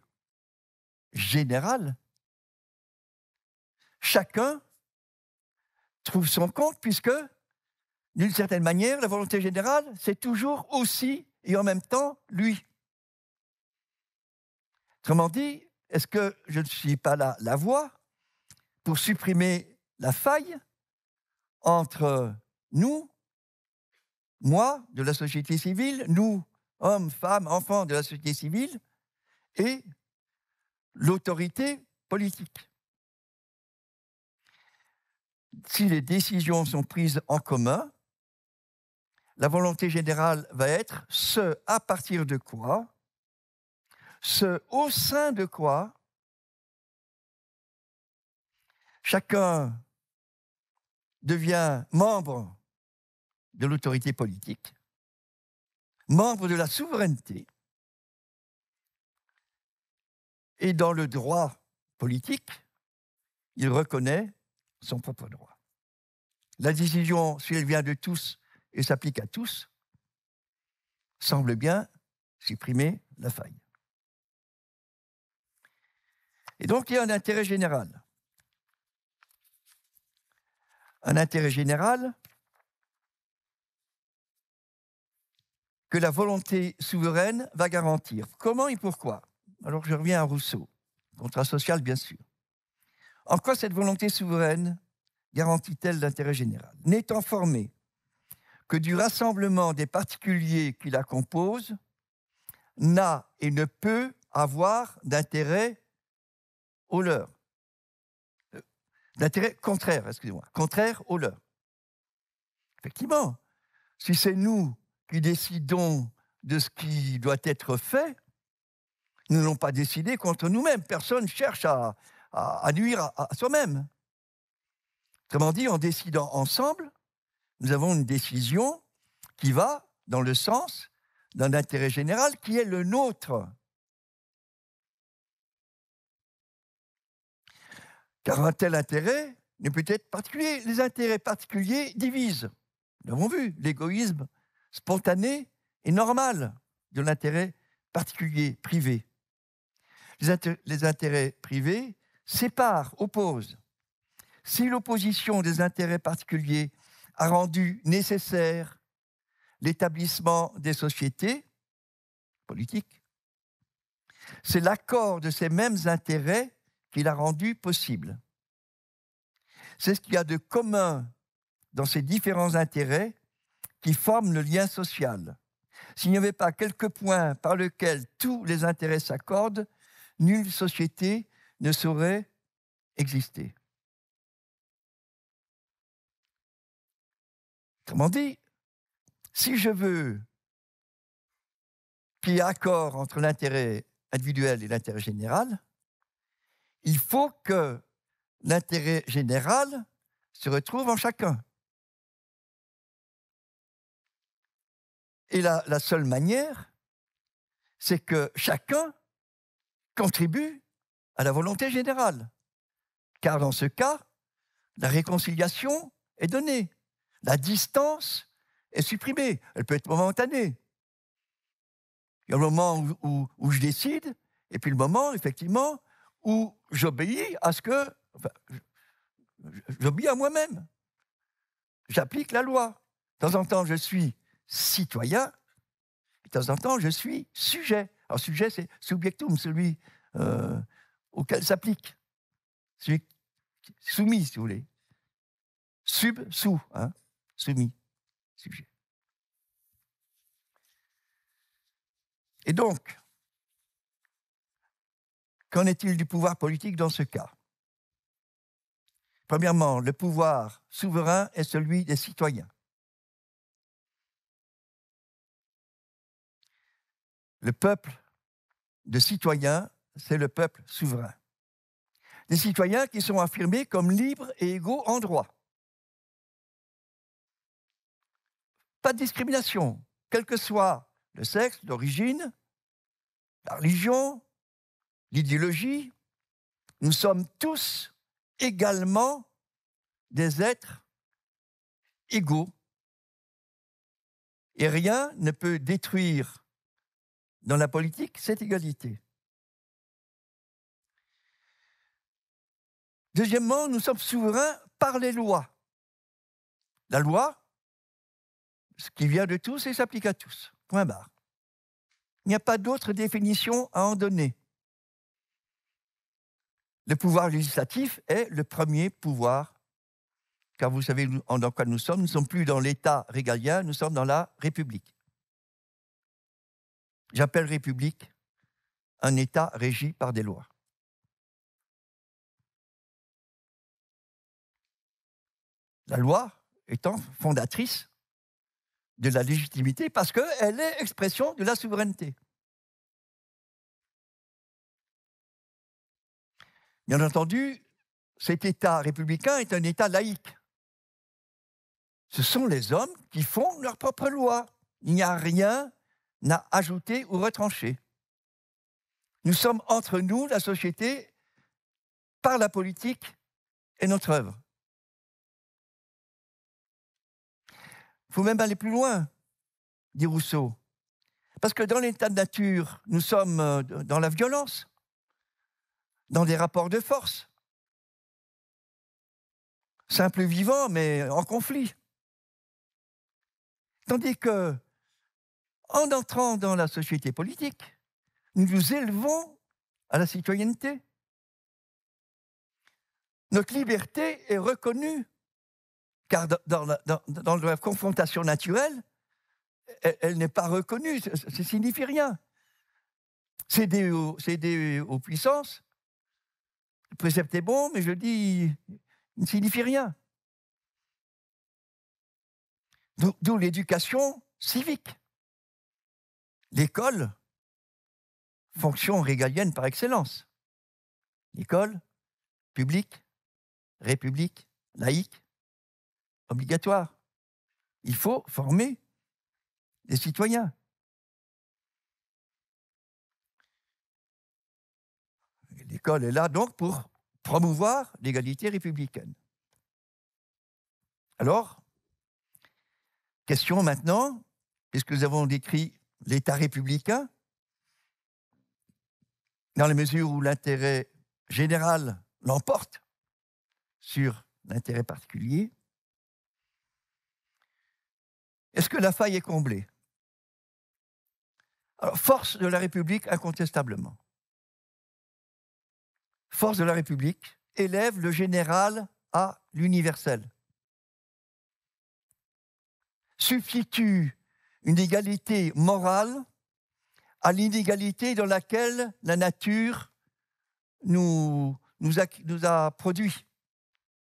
générale, chacun trouve son compte puisque, d'une certaine manière, la volonté générale, c'est toujours aussi et en même temps lui. Autrement dit, est-ce que je ne suis pas la, la voix pour supprimer la faille entre nous, moi de la société civile, nous, hommes, femmes, enfants de la société civile, et l'autorité politique. Si les décisions sont prises en commun, la volonté générale va être ce à partir de quoi, ce au sein de quoi Chacun devient membre de l'autorité politique, membre de la souveraineté. Et dans le droit politique, il reconnaît son propre droit. La décision, si elle vient de tous et s'applique à tous, semble bien supprimer la faille. Et donc il y a un intérêt général un intérêt général que la volonté souveraine va garantir. Comment et pourquoi Alors je reviens à Rousseau, contrat social bien sûr. En quoi cette volonté souveraine garantit-elle l'intérêt général N'étant formée que du rassemblement des particuliers qui la composent, n'a et ne peut avoir d'intérêt au leur. L'intérêt contraire, excusez-moi, contraire au leur. Effectivement, si c'est nous qui décidons de ce qui doit être fait, nous n'allons pas décidé contre nous-mêmes. Personne cherche à, nuire à, à soi-même. Autrement dit, en décidant ensemble, nous avons une décision qui va dans le sens d'un intérêt général qui est le nôtre. Car un tel intérêt ne peut être particulier. Les intérêts particuliers divisent. Nous l'avons vu, l'égoïsme spontané et normal de l'intérêt particulier, privé. les intérêts privés séparent, opposent. Si l'opposition des intérêts particuliers a rendu nécessaire l'établissement des sociétés politiques, c'est l'accord de ces mêmes intérêts qu'il a rendu possible. C'est ce qu'il y a de commun dans ces différents intérêts qui forment le lien social. S'il n'y avait pas quelques points par lesquels tous les intérêts s'accordent, nulle société ne saurait exister. Autrement dit, si je veux qu'il y ait accord entre l'intérêt individuel et l'intérêt général, il faut que l'intérêt général se retrouve en chacun. Et la, seule manière, c'est que chacun contribue à la volonté générale. Car dans ce cas, la réconciliation est donnée. La distance est supprimée. Elle peut être momentanée. Il y a le moment où je décide, et puis le moment, effectivement, où j'obéis à ce que. j'obéis à moi-même. J'applique la loi. De temps en temps, je suis citoyen. De temps en temps, je suis sujet. Alors, sujet, c'est subjectum, celui euh, auquel s'applique. Celui soumis, si vous voulez. Sub, sous, hein, soumis, sujet. Et donc, Qu'en est-il du pouvoir politique dans ce cas Premièrement, le pouvoir souverain est celui des citoyens. Le peuple de citoyens, c'est le peuple souverain. Des citoyens qui sont affirmés comme libres et égaux en droit. Pas de discrimination, quel que soit le sexe, l'origine, la religion, l'idéologie, nous sommes tous également des êtres égaux. Et rien ne peut détruire dans la politique cette égalité. Deuxièmement, nous sommes souverains par les lois. La loi, ce qui vient de tous et s'applique à tous. Point barre. Il n'y a pas d'autre définition à en donner. Le pouvoir législatif est le premier pouvoir, car vous savez en dans quoi nous sommes. Nous ne sommes plus dans l'État régalien, nous sommes dans la République. J'appelle République un État régi par des lois. La loi étant fondatrice de la légitimité parce qu'elle est expression de la souveraineté. Bien entendu, cet État républicain est un État laïque. Ce sont les hommes qui font leur propre loi. Il n'y a rien à ajouter ou retrancher. Nous sommes entre nous, la société, par la politique et notre œuvre. Il faut même aller plus loin, dit Rousseau. Parce que dans l'état de nature, nous sommes euh, dans la violence dans des rapports de force. Simple vivant, mais en conflit. Tandis que, en entrant dans la société politique, nous nous élevons à la citoyenneté. Notre liberté est reconnue, car dans, la, confrontation naturelle, elle, n'est pas reconnue, ça ne signifie rien. C'est des céder aux puissances, le précepte est bon, mais je dis, il ne signifie rien. D'où l'éducation civique. L'école, fonction régalienne par excellence. L'école, publique, république, laïque, obligatoire. Il faut former les citoyens. L'école est là donc pour promouvoir l'égalité républicaine. Alors, question maintenant, est-ce que nous avons décrit l'État républicain, dans la mesure où l'intérêt général l'emporte sur l'intérêt particulier, est-ce que la faille est comblée Alors, force de la République, incontestablement force de la République, élève le général à l'universel. Substitue une égalité morale à l'inégalité dans laquelle la nature nous, a, produit.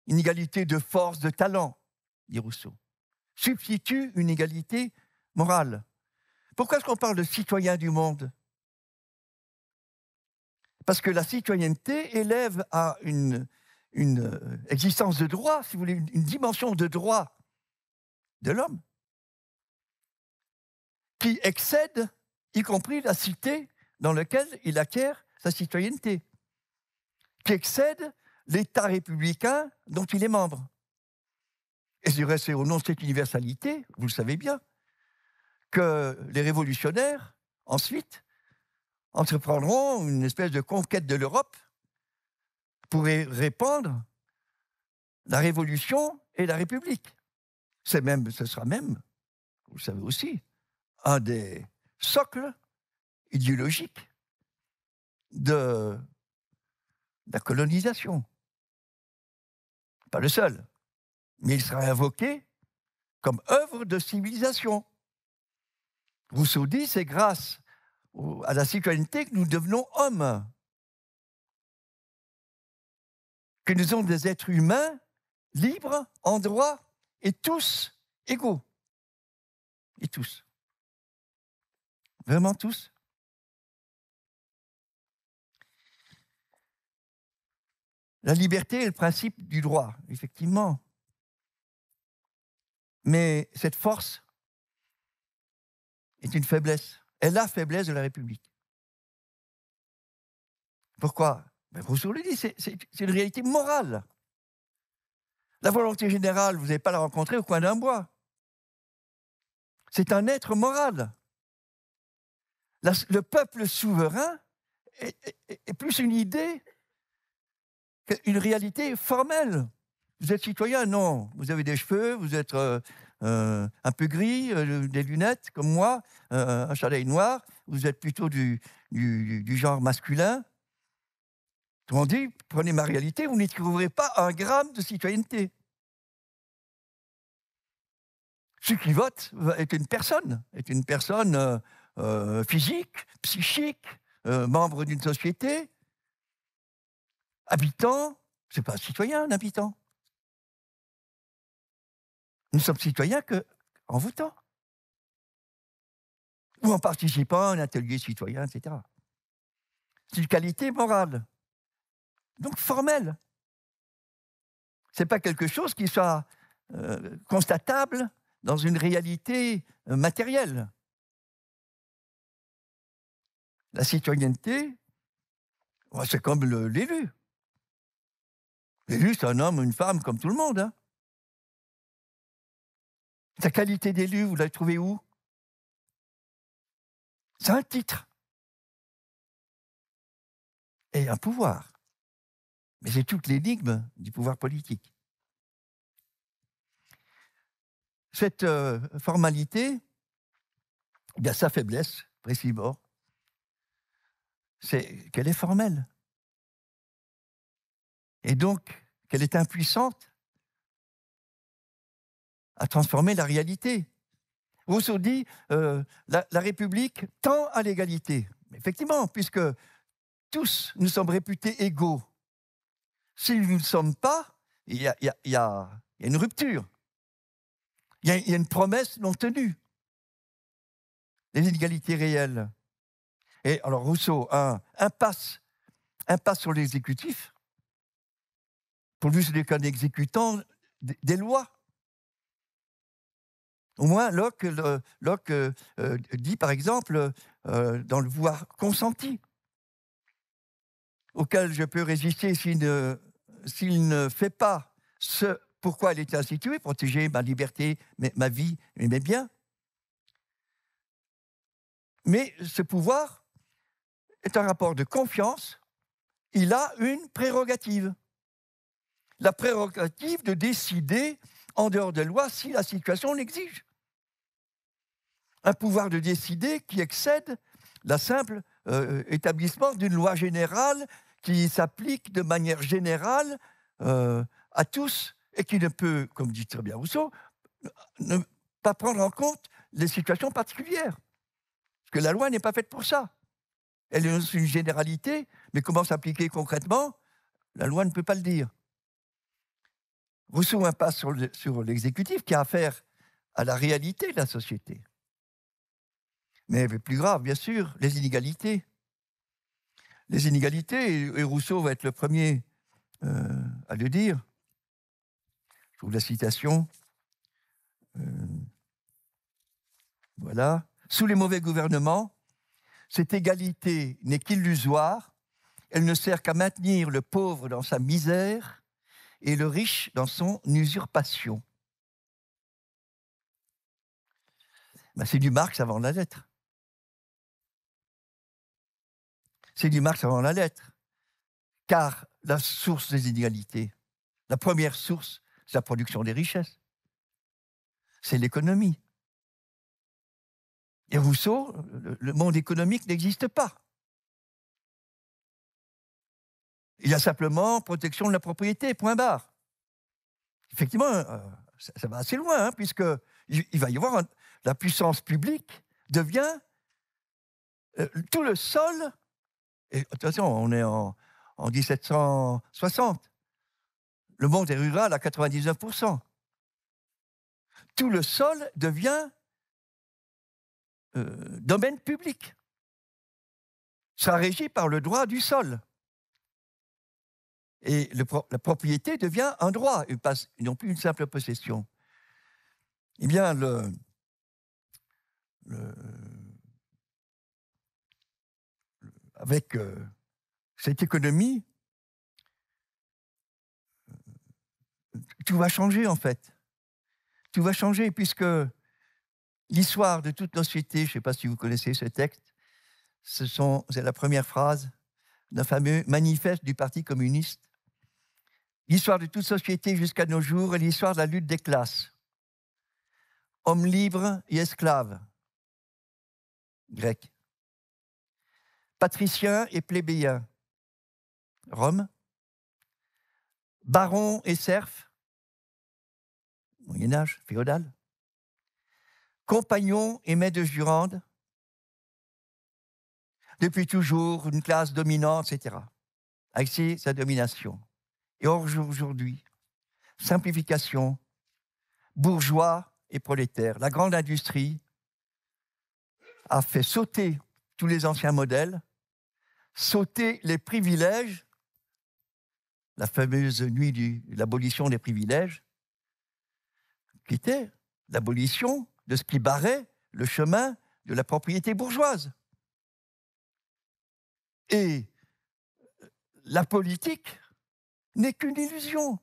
Une égalité de force, de talent, dit Rousseau. Substitue une égalité morale. Pourquoi est-ce qu'on parle de citoyens du monde parce que la citoyenneté élève à une, euh, existence de droit, si vous voulez, une, dimension de droit de l'homme qui excède, y compris la cité dans laquelle il acquiert sa citoyenneté, qui excède l'État républicain dont il est membre. Et je dirais, c'est au nom de cette universalité, vous le savez bien, que les révolutionnaires, ensuite, entreprendront une espèce de conquête de l'Europe pour répandre la Révolution et la République. C'est même, ce sera même, vous le savez aussi, un des socles idéologiques de la colonisation. Pas le seul, mais il sera invoqué comme œuvre de civilisation. Rousseau dit, c'est grâce à la citoyenneté que nous devenons hommes, que nous sommes des êtres humains libres, en droit et tous égaux. Et tous. Vraiment tous. La liberté est le principe du droit, effectivement. Mais cette force est une faiblesse la faiblesse de la République. Pourquoi ben, Rousseau le dit, c'est une réalité morale. La volonté générale, vous n'avez pas la rencontrer au coin d'un bois. C'est un être moral. le peuple souverain est, plus une idée qu'une réalité formelle. Vous êtes citoyen Non. Vous avez des cheveux, vous êtes euh, euh, un peu gris, euh, des lunettes comme moi, euh, un chalet noir, vous êtes plutôt du, genre masculin. Tout monde dit, prenez ma réalité, vous n'y trouverez pas un gramme de citoyenneté. ce qui vote est une personne, est une personne physique, psychique, membre d'une société, habitant, c'est pas un citoyen, un habitant. Nous sommes citoyens que en votant. Ou en participant à un atelier citoyen, etc. C'est une qualité morale. Donc formelle. Ce n'est pas quelque chose qui soit euh, constatable dans une réalité euh, matérielle. La citoyenneté, c'est comme l'élu. L'élu, c'est un homme une femme comme tout le monde. Hein. Sa qualité d'élu, vous l'avez trouvez où C'est un titre et un pouvoir. Mais c'est toute l'énigme du pouvoir politique. Cette euh, formalité, y eh bien, sa faiblesse, précisément, c'est qu'elle est formelle. Et donc, qu'elle est impuissante à transformer la réalité. Rousseau dit euh, la, République tend à l'égalité. Effectivement, puisque tous nous sommes réputés égaux. Si nous ne sommes pas, il y a, une rupture. Il y a, une promesse non tenue. Les inégalités réelles. Et alors Rousseau, un impasse, impasse sur l'exécutif. Pour lui, ce n'est qu'un exécutant des lois. Au moins, Locke, euh, euh, dit par exemple euh, dans le voir consenti, auquel je peux résister s'il ne, fait pas ce pourquoi il est institué, protéger ma liberté, ma vie et mes biens. Mais ce pouvoir est un rapport de confiance. Il a une prérogative. La prérogative de décider en dehors de loi si la situation l'exige un pouvoir de décider qui excède la simple euh, établissement d'une loi générale qui s'applique de manière générale euh, à tous et qui ne peut, comme dit très bien Rousseau, ne pas prendre en compte les situations particulières. Parce que la loi n'est pas faite pour ça. Elle est une généralité, mais comment s'appliquer concrètement La loi ne peut pas le dire. Rousseau impasse sur l'exécutif qui a affaire à la réalité de la société. Mais plus grave, bien sûr, les inégalités. Les inégalités, et Rousseau va être le premier euh, à le dire. Je trouve la citation. Euh, voilà. Sous les mauvais gouvernements, cette égalité n'est qu'illusoire. Elle ne sert qu'à maintenir le pauvre dans sa misère et le riche dans son usurpation. Ben, c'est du Marx avant la lettre. c'est du Marx avant la lettre. Car la source des inégalités, la première source, c'est la production des richesses. C'est l'économie. Et Rousseau, le monde économique n'existe pas. Il y a simplement protection de la propriété, point barre. Effectivement, euh, ça, va assez loin, hein, puisque va y avoir la puissance publique devient euh, tout le sol et attention, on est en, 1760. Le monde est rural à 99%. Tout le sol devient euh, domaine public. Ça régit par le droit du sol. Et la propriété devient un droit, et non plus une simple possession. Eh bien, le, avec euh, cette économie, tout va changer en fait. Tout va changer puisque l'histoire de toute société, je ne sais pas si vous connaissez ce texte, c'est la première phrase d'un fameux manifeste du Parti communiste. L'histoire de toute société jusqu'à nos jours est l'histoire de la lutte des classes. Hommes libres et esclaves, grecs, patricien et plébéien, Rome, baron et serf, Moyen Âge, féodal, compagnon et maître de jurande, depuis toujours une classe dominante, etc., avec sa domination. Et aujourd'hui, simplification, bourgeois et prolétaires, la grande industrie a fait sauter tous les anciens modèles, sauter les privilèges, la fameuse nuit de l'abolition des privilèges, qui était l'abolition de ce qui barrait le chemin de la propriété bourgeoise. Et euh, la politique n'est qu'une illusion.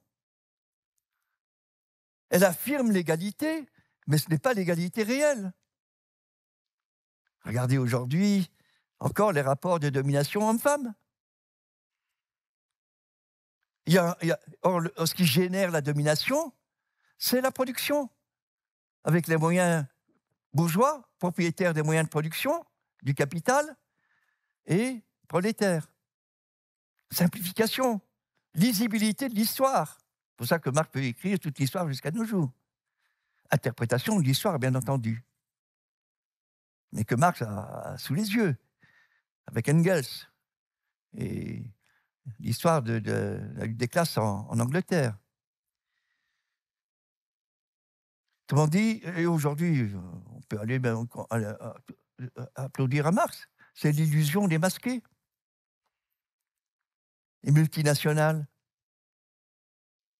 Elle affirme l'égalité, mais ce n'est pas l'égalité réelle. Regardez aujourd'hui encore les rapports de domination homme-femme. or, ce qui génère la domination, c'est la production. Avec les moyens bourgeois, propriétaires des moyens de production, du capital, et prolétaires. Simplification, lisibilité de l'histoire. C'est pour ça que Marc peut écrire toute l'histoire jusqu'à nos jours. Interprétation de l'histoire, bien entendu mais que Marx a, sous les yeux, avec Engels. Et l'histoire de, la lutte des classes en, en Angleterre. Autrement dit, aujourd'hui, on peut aller euh, applaudir à Marx. C'est l'illusion démasquée Les multinationales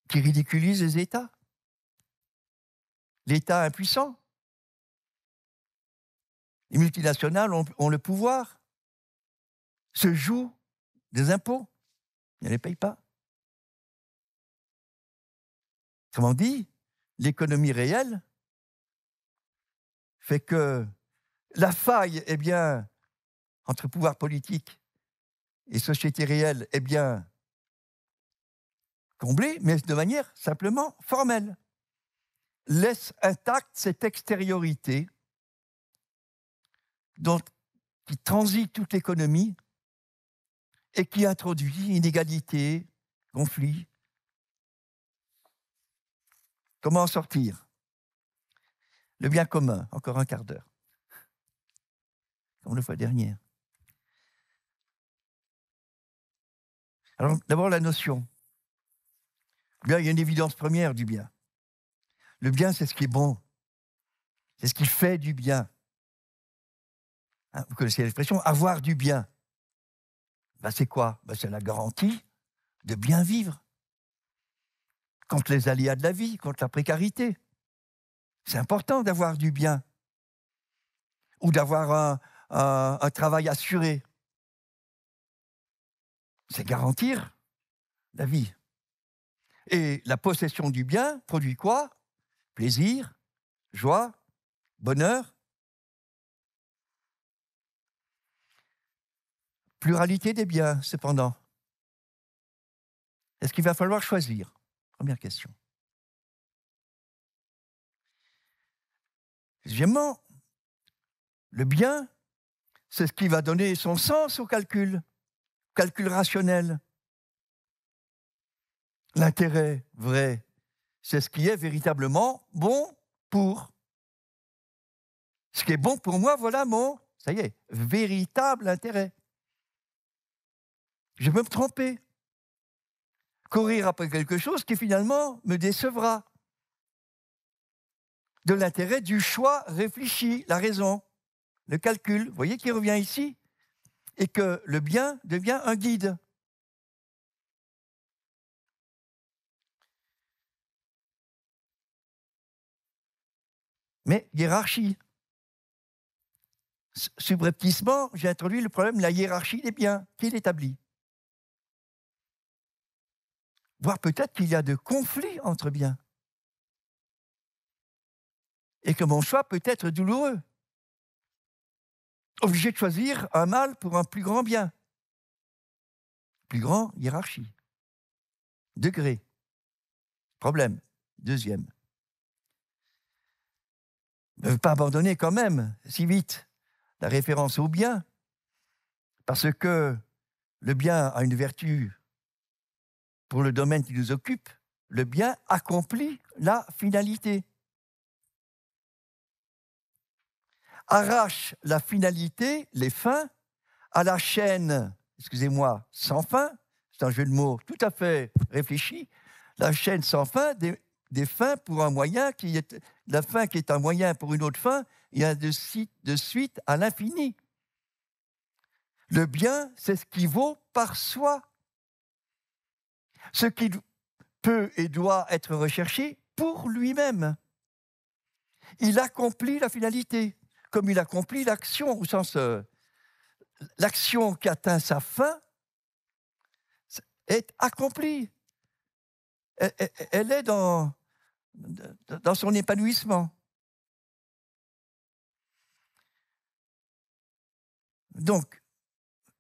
qui ridiculisent les États. L'État impuissant. Les multinationales ont, le pouvoir, se jouent des impôts, ne les payent pas. Comment dit, l'économie réelle fait que la faille, eh bien, entre pouvoir politique et société réelle, est eh bien, comblée, mais de manière simplement formelle. Laisse intacte cette extériorité qui transite toute l'économie et qui introduit inégalités, conflits. Comment en sortir Le bien commun, encore un quart d'heure, comme le fois dernière. Alors d'abord la notion. Bien, il y a une évidence première du bien. Le bien, c'est ce qui est bon. C'est ce qui fait du bien. Hein, vous connaissez l'expression avoir du bien. Ben, c'est quoi ben, C'est la garantie de bien vivre contre les aléas de la vie, contre la précarité. C'est important d'avoir du bien ou d'avoir un travail assuré. C'est garantir la vie. Et la possession du bien produit quoi Plaisir, joie, bonheur, Pluralité des biens, cependant. Est-ce qu'il va falloir choisir Première question. Deuxièmement, le bien, c'est ce qui va donner son sens au calcul, calcul rationnel. L'intérêt vrai, c'est ce qui est véritablement bon pour. Ce qui est bon pour moi, voilà mon, ça y est, véritable intérêt. Je vais me tromper. Courir après quelque chose qui finalement me décevra. De l'intérêt du choix réfléchi, la raison, le calcul, vous voyez qui revient ici, et que le bien devient un guide. mais hiérarchie. Subrepticement, j'ai introduit le problème de la hiérarchie des biens. Qui l'établit voire peut-être qu'il y a de conflits entre biens. Et que mon choix peut être douloureux. Obligé de choisir un mal pour un plus grand bien. Plus grand hiérarchie. Degré. Problème. Deuxième. Ne pas abandonner quand même si vite la référence au bien, parce que le bien a une vertu pour le domaine qui nous occupe, le bien accomplit la finalité. Arrache la finalité, les fins, à la chaîne, excusez-moi, sans fin, c'est un jeu de mots tout à fait réfléchi, la chaîne sans fin des, fins pour un moyen qui est la fin qui est un moyen pour une autre fin et un de, de suite à l'infini. Le bien, c'est ce qui vaut par soi ce qui peut et doit être recherché pour lui-même. Il accomplit la finalité, comme il accomplit l'action, au sens euh, l'action qui atteint sa fin est accomplie. Elle, est dans son épanouissement. Donc,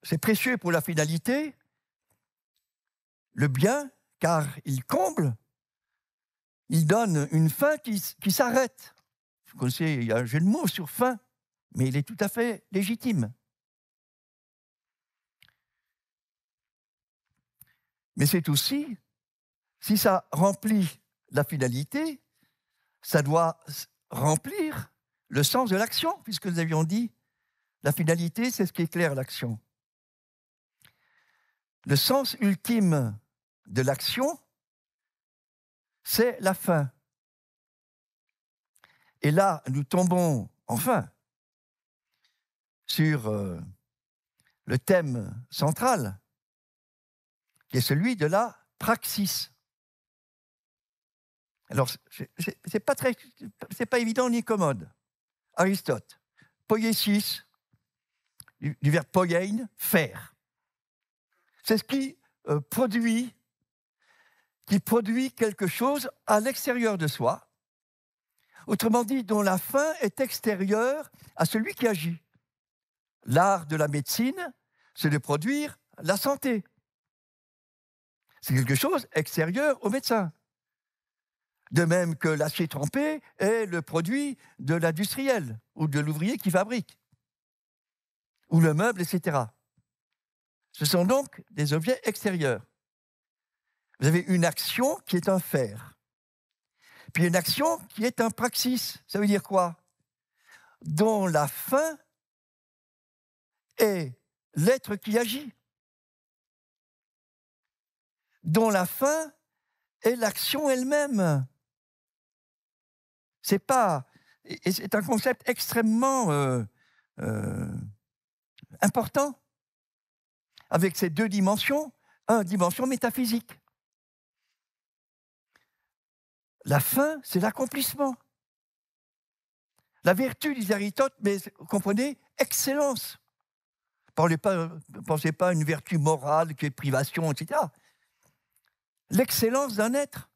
c'est précieux pour la finalité, le bien, car il comble, il donne une fin qui, s'arrête. Vous connaissez, il y a un sur fin, mais il est tout à fait légitime. Mais c'est aussi, si ça remplit la finalité, ça doit remplir le sens de l'action, puisque nous avions dit, la finalité, c'est ce qui éclaire l'action. Le sens ultime de l'action, c'est la fin. Et là, nous tombons enfin sur euh, le thème central, qui est celui de la praxis. Alors, ce n'est pas, très, pas évident ni commode. Aristote, poiesis, du, verbe poiein, faire. C'est ce qui euh, produit qui produit quelque chose à l'extérieur de soi, autrement dit, dont la fin est extérieure à celui qui agit. L'art de la médecine, c'est de produire la santé. C'est quelque chose extérieur au médecin. De même que l'acier trempé est le produit de l'industriel ou de l'ouvrier qui fabrique, ou le meuble, etc. Ce sont donc des objets extérieurs. Vous avez une action qui est un faire. Puis une action qui est un praxis. Ça veut dire quoi Dont la fin est l'être qui agit. Dont la fin est l'action elle-même. C'est pas. c'est un concept extrêmement euh, euh, important, avec ces deux dimensions, un dimension métaphysique la fin, c'est l'accomplissement. La vertu, des Aristote, mais comprenez, excellence. Ne euh, pensez pas à une vertu morale qui est privation, etc. L'excellence d'un être.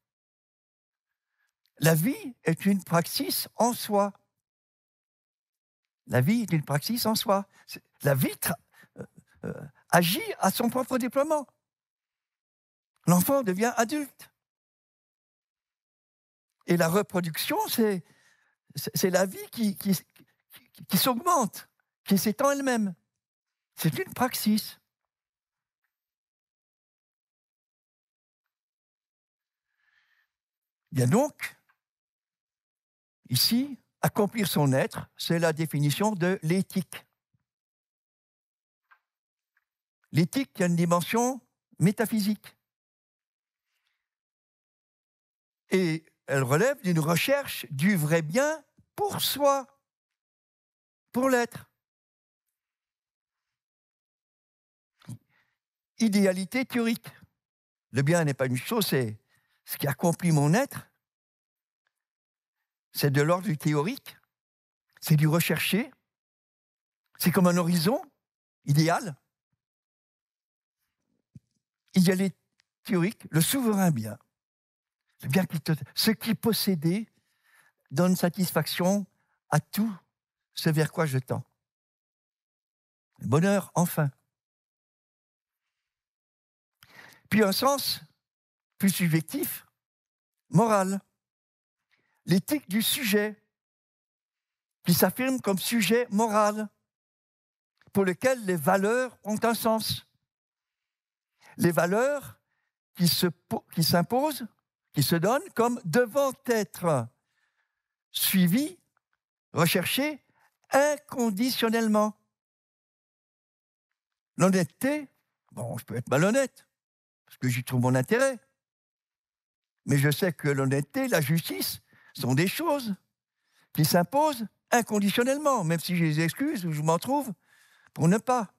La vie est une praxis en soi. La vie est une praxis en soi. La vie euh, euh, agit à son propre déploiement. L'enfant devient adulte. Et la reproduction, c'est, la vie qui, qui, s'augmente, qui s'étend elle-même. C'est une praxis. a donc, ici, accomplir son être, c'est la définition de l'éthique. L'éthique a une dimension métaphysique. Et elle relève d'une recherche du vrai bien pour soi, pour l'être. Idéalité théorique. Le bien n'est pas une chose, c'est ce qui accomplit mon être. C'est de l'ordre du théorique, c'est du recherché, c'est comme un horizon idéal. Idéalité théorique, le souverain bien ce qui possédait donne satisfaction à tout ce vers quoi je tends. Le bonheur, enfin. Puis un sens plus subjectif, moral. L'éthique du sujet, qui s'affirme comme sujet moral, pour lequel les valeurs ont un sens. Les valeurs qui s'imposent qui se donne comme devant être suivi, recherché inconditionnellement. L'honnêteté, bon, je peux être malhonnête, parce que j'y trouve mon intérêt. Mais je sais que l'honnêteté, la justice, sont des choses qui s'imposent inconditionnellement, même si j'ai des excuses, ou je m'en trouve, pour ne pas.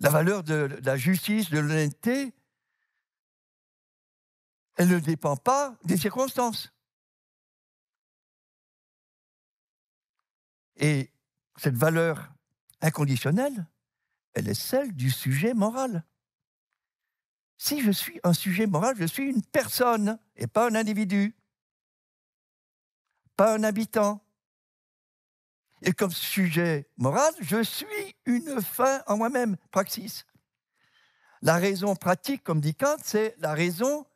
La valeur de la justice, de l'honnêteté, elle ne dépend pas des circonstances. Et cette valeur inconditionnelle, elle est celle du sujet moral. Si je suis un sujet moral, je suis une personne et pas un individu, pas un habitant. Et comme sujet moral, je suis une fin en moi-même, praxis. La raison pratique, comme dit Kant, c'est la raison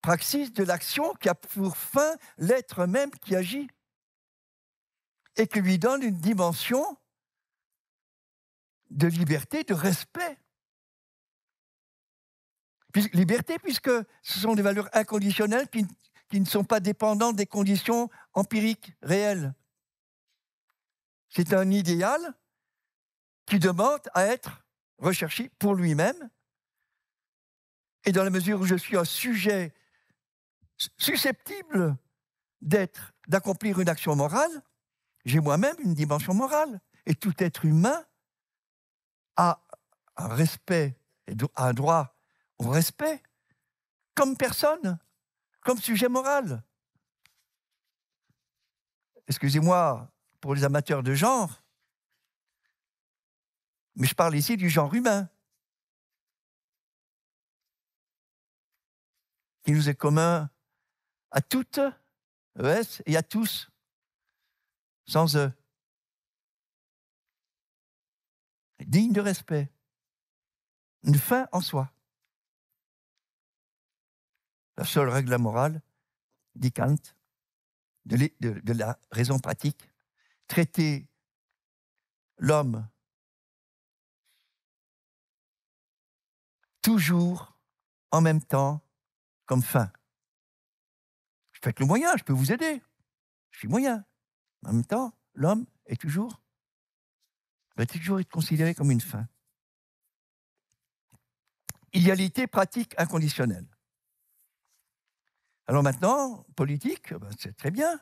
Praxis de l'action qui a pour fin l'être même qui agit et qui lui donne une dimension de liberté, de respect. liberté puisque ce sont des valeurs inconditionnelles qui ne sont pas dépendantes des conditions empiriques réelles. C'est un idéal qui demande à être recherché pour lui-même. Et dans la mesure où je suis un sujet susceptible d'être, d'accomplir une action morale, j'ai moi-même une dimension morale. Et tout être humain a un respect, a un droit au respect, comme personne, comme sujet moral. Excusez-moi pour les amateurs de genre, mais je parle ici du genre humain. qui nous est commun à toutes et à tous, sans eux. Digne de respect, une fin en soi. La seule règle de morale, dit Kant, de la raison pratique, traiter l'homme toujours en même temps comme fin. Avec le moyen, je peux vous aider. Je suis moyen. En même temps, l'homme est toujours, va toujours être considéré comme une fin. Idéalité pratique inconditionnelle. Alors maintenant, politique, ben, c'est très bien.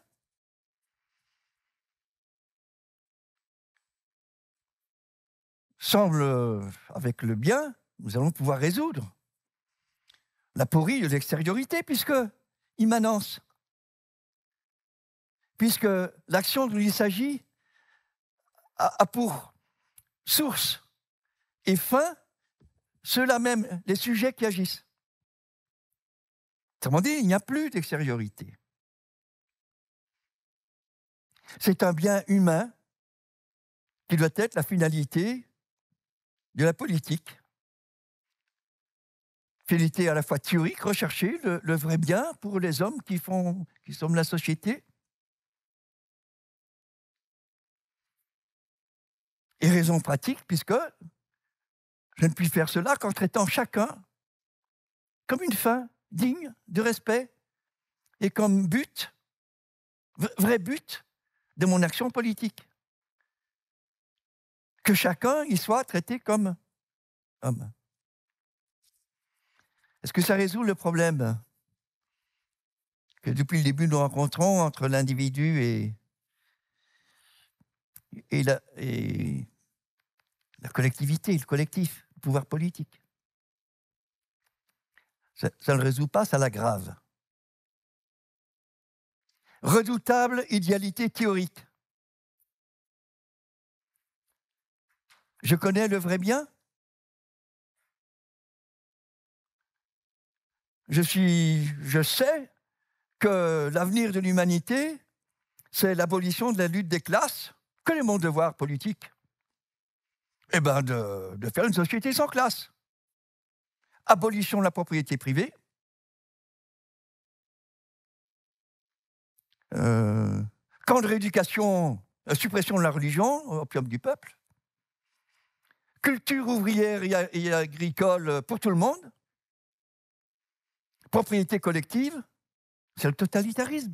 Semble, euh, avec le bien, nous allons pouvoir résoudre la pourrie de l'extériorité, puisque immanence puisque l'action dont il s'agit a, pour source et fin ceux-là même, les sujets qui agissent. Autrement dit, il n'y a plus d'extériorité. C'est un bien humain qui doit être la finalité de la politique. Finalité à la fois théorique, rechercher le, vrai bien pour les hommes qui font, qui sont de la société, Et raison pratique, puisque je ne puis faire cela qu'en traitant chacun comme une fin digne de respect et comme but, vrai but de mon action politique. Que chacun y soit traité comme homme. Est-ce que ça résout le problème que depuis le début nous rencontrons entre l'individu et et la, et collectivité, le collectif, le pouvoir politique. Ça, ne résout pas, ça l'aggrave. Redoutable idéalité théorique. Je connais le vrai bien. Je, suis, je sais que l'avenir de l'humanité, c'est l'abolition de la lutte des classes quel est mon devoir politique Eh bien, de, faire une société sans classe. Abolition de la propriété privée, euh, camp de rééducation, euh, suppression de la religion, euh, opium du peuple, culture ouvrière et, agricole pour tout le monde, propriété collective, c'est le totalitarisme.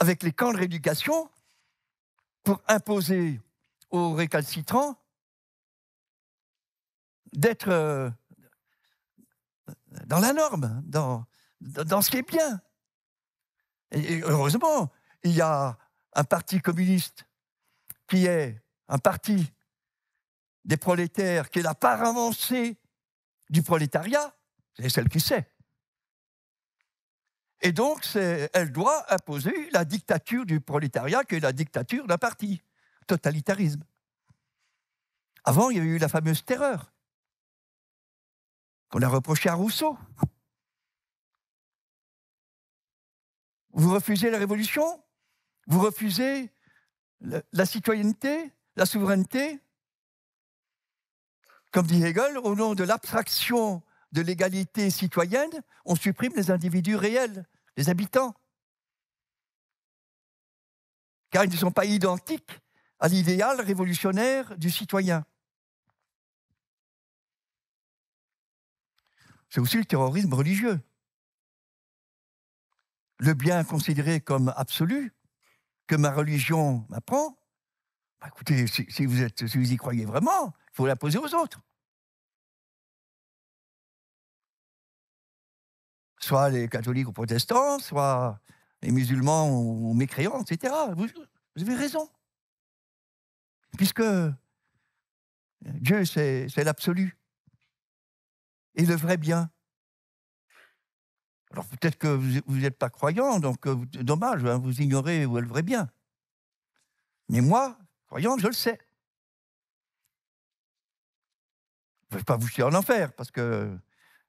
Avec les camps de rééducation, pour imposer aux récalcitrants d'être euh, dans la norme, dans, dans ce qui est bien. Et heureusement, il y a un parti communiste qui est un parti des prolétaires, qui est la part avancée du prolétariat, c'est celle qui sait. Et donc, elle doit imposer la dictature du prolétariat, qui est la dictature d'un parti, totalitarisme. Avant, il y a eu la fameuse terreur, qu'on a reprochée à Rousseau. Vous refusez la révolution Vous refusez la citoyenneté La souveraineté Comme dit Hegel, au nom de l'abstraction de l'égalité citoyenne, on supprime les individus réels, les habitants. Car ils ne sont pas identiques à l'idéal révolutionnaire du citoyen. C'est aussi le terrorisme religieux. Le bien considéré comme absolu, que ma religion m'apprend, bah, écoutez, si, si, vous êtes, si vous y croyez vraiment, il faut l'imposer aux autres. soit les catholiques ou protestants, soit les musulmans ou, mécréants, etc. Vous, avez raison. Puisque Dieu, c'est l'absolu et le vrai bien. Alors peut-être que vous n'êtes pas croyant, donc euh, dommage, hein, vous ignorez où est le vrai bien. Mais moi, croyant, je le sais. Je ne vais pas vous chier en enfer, parce que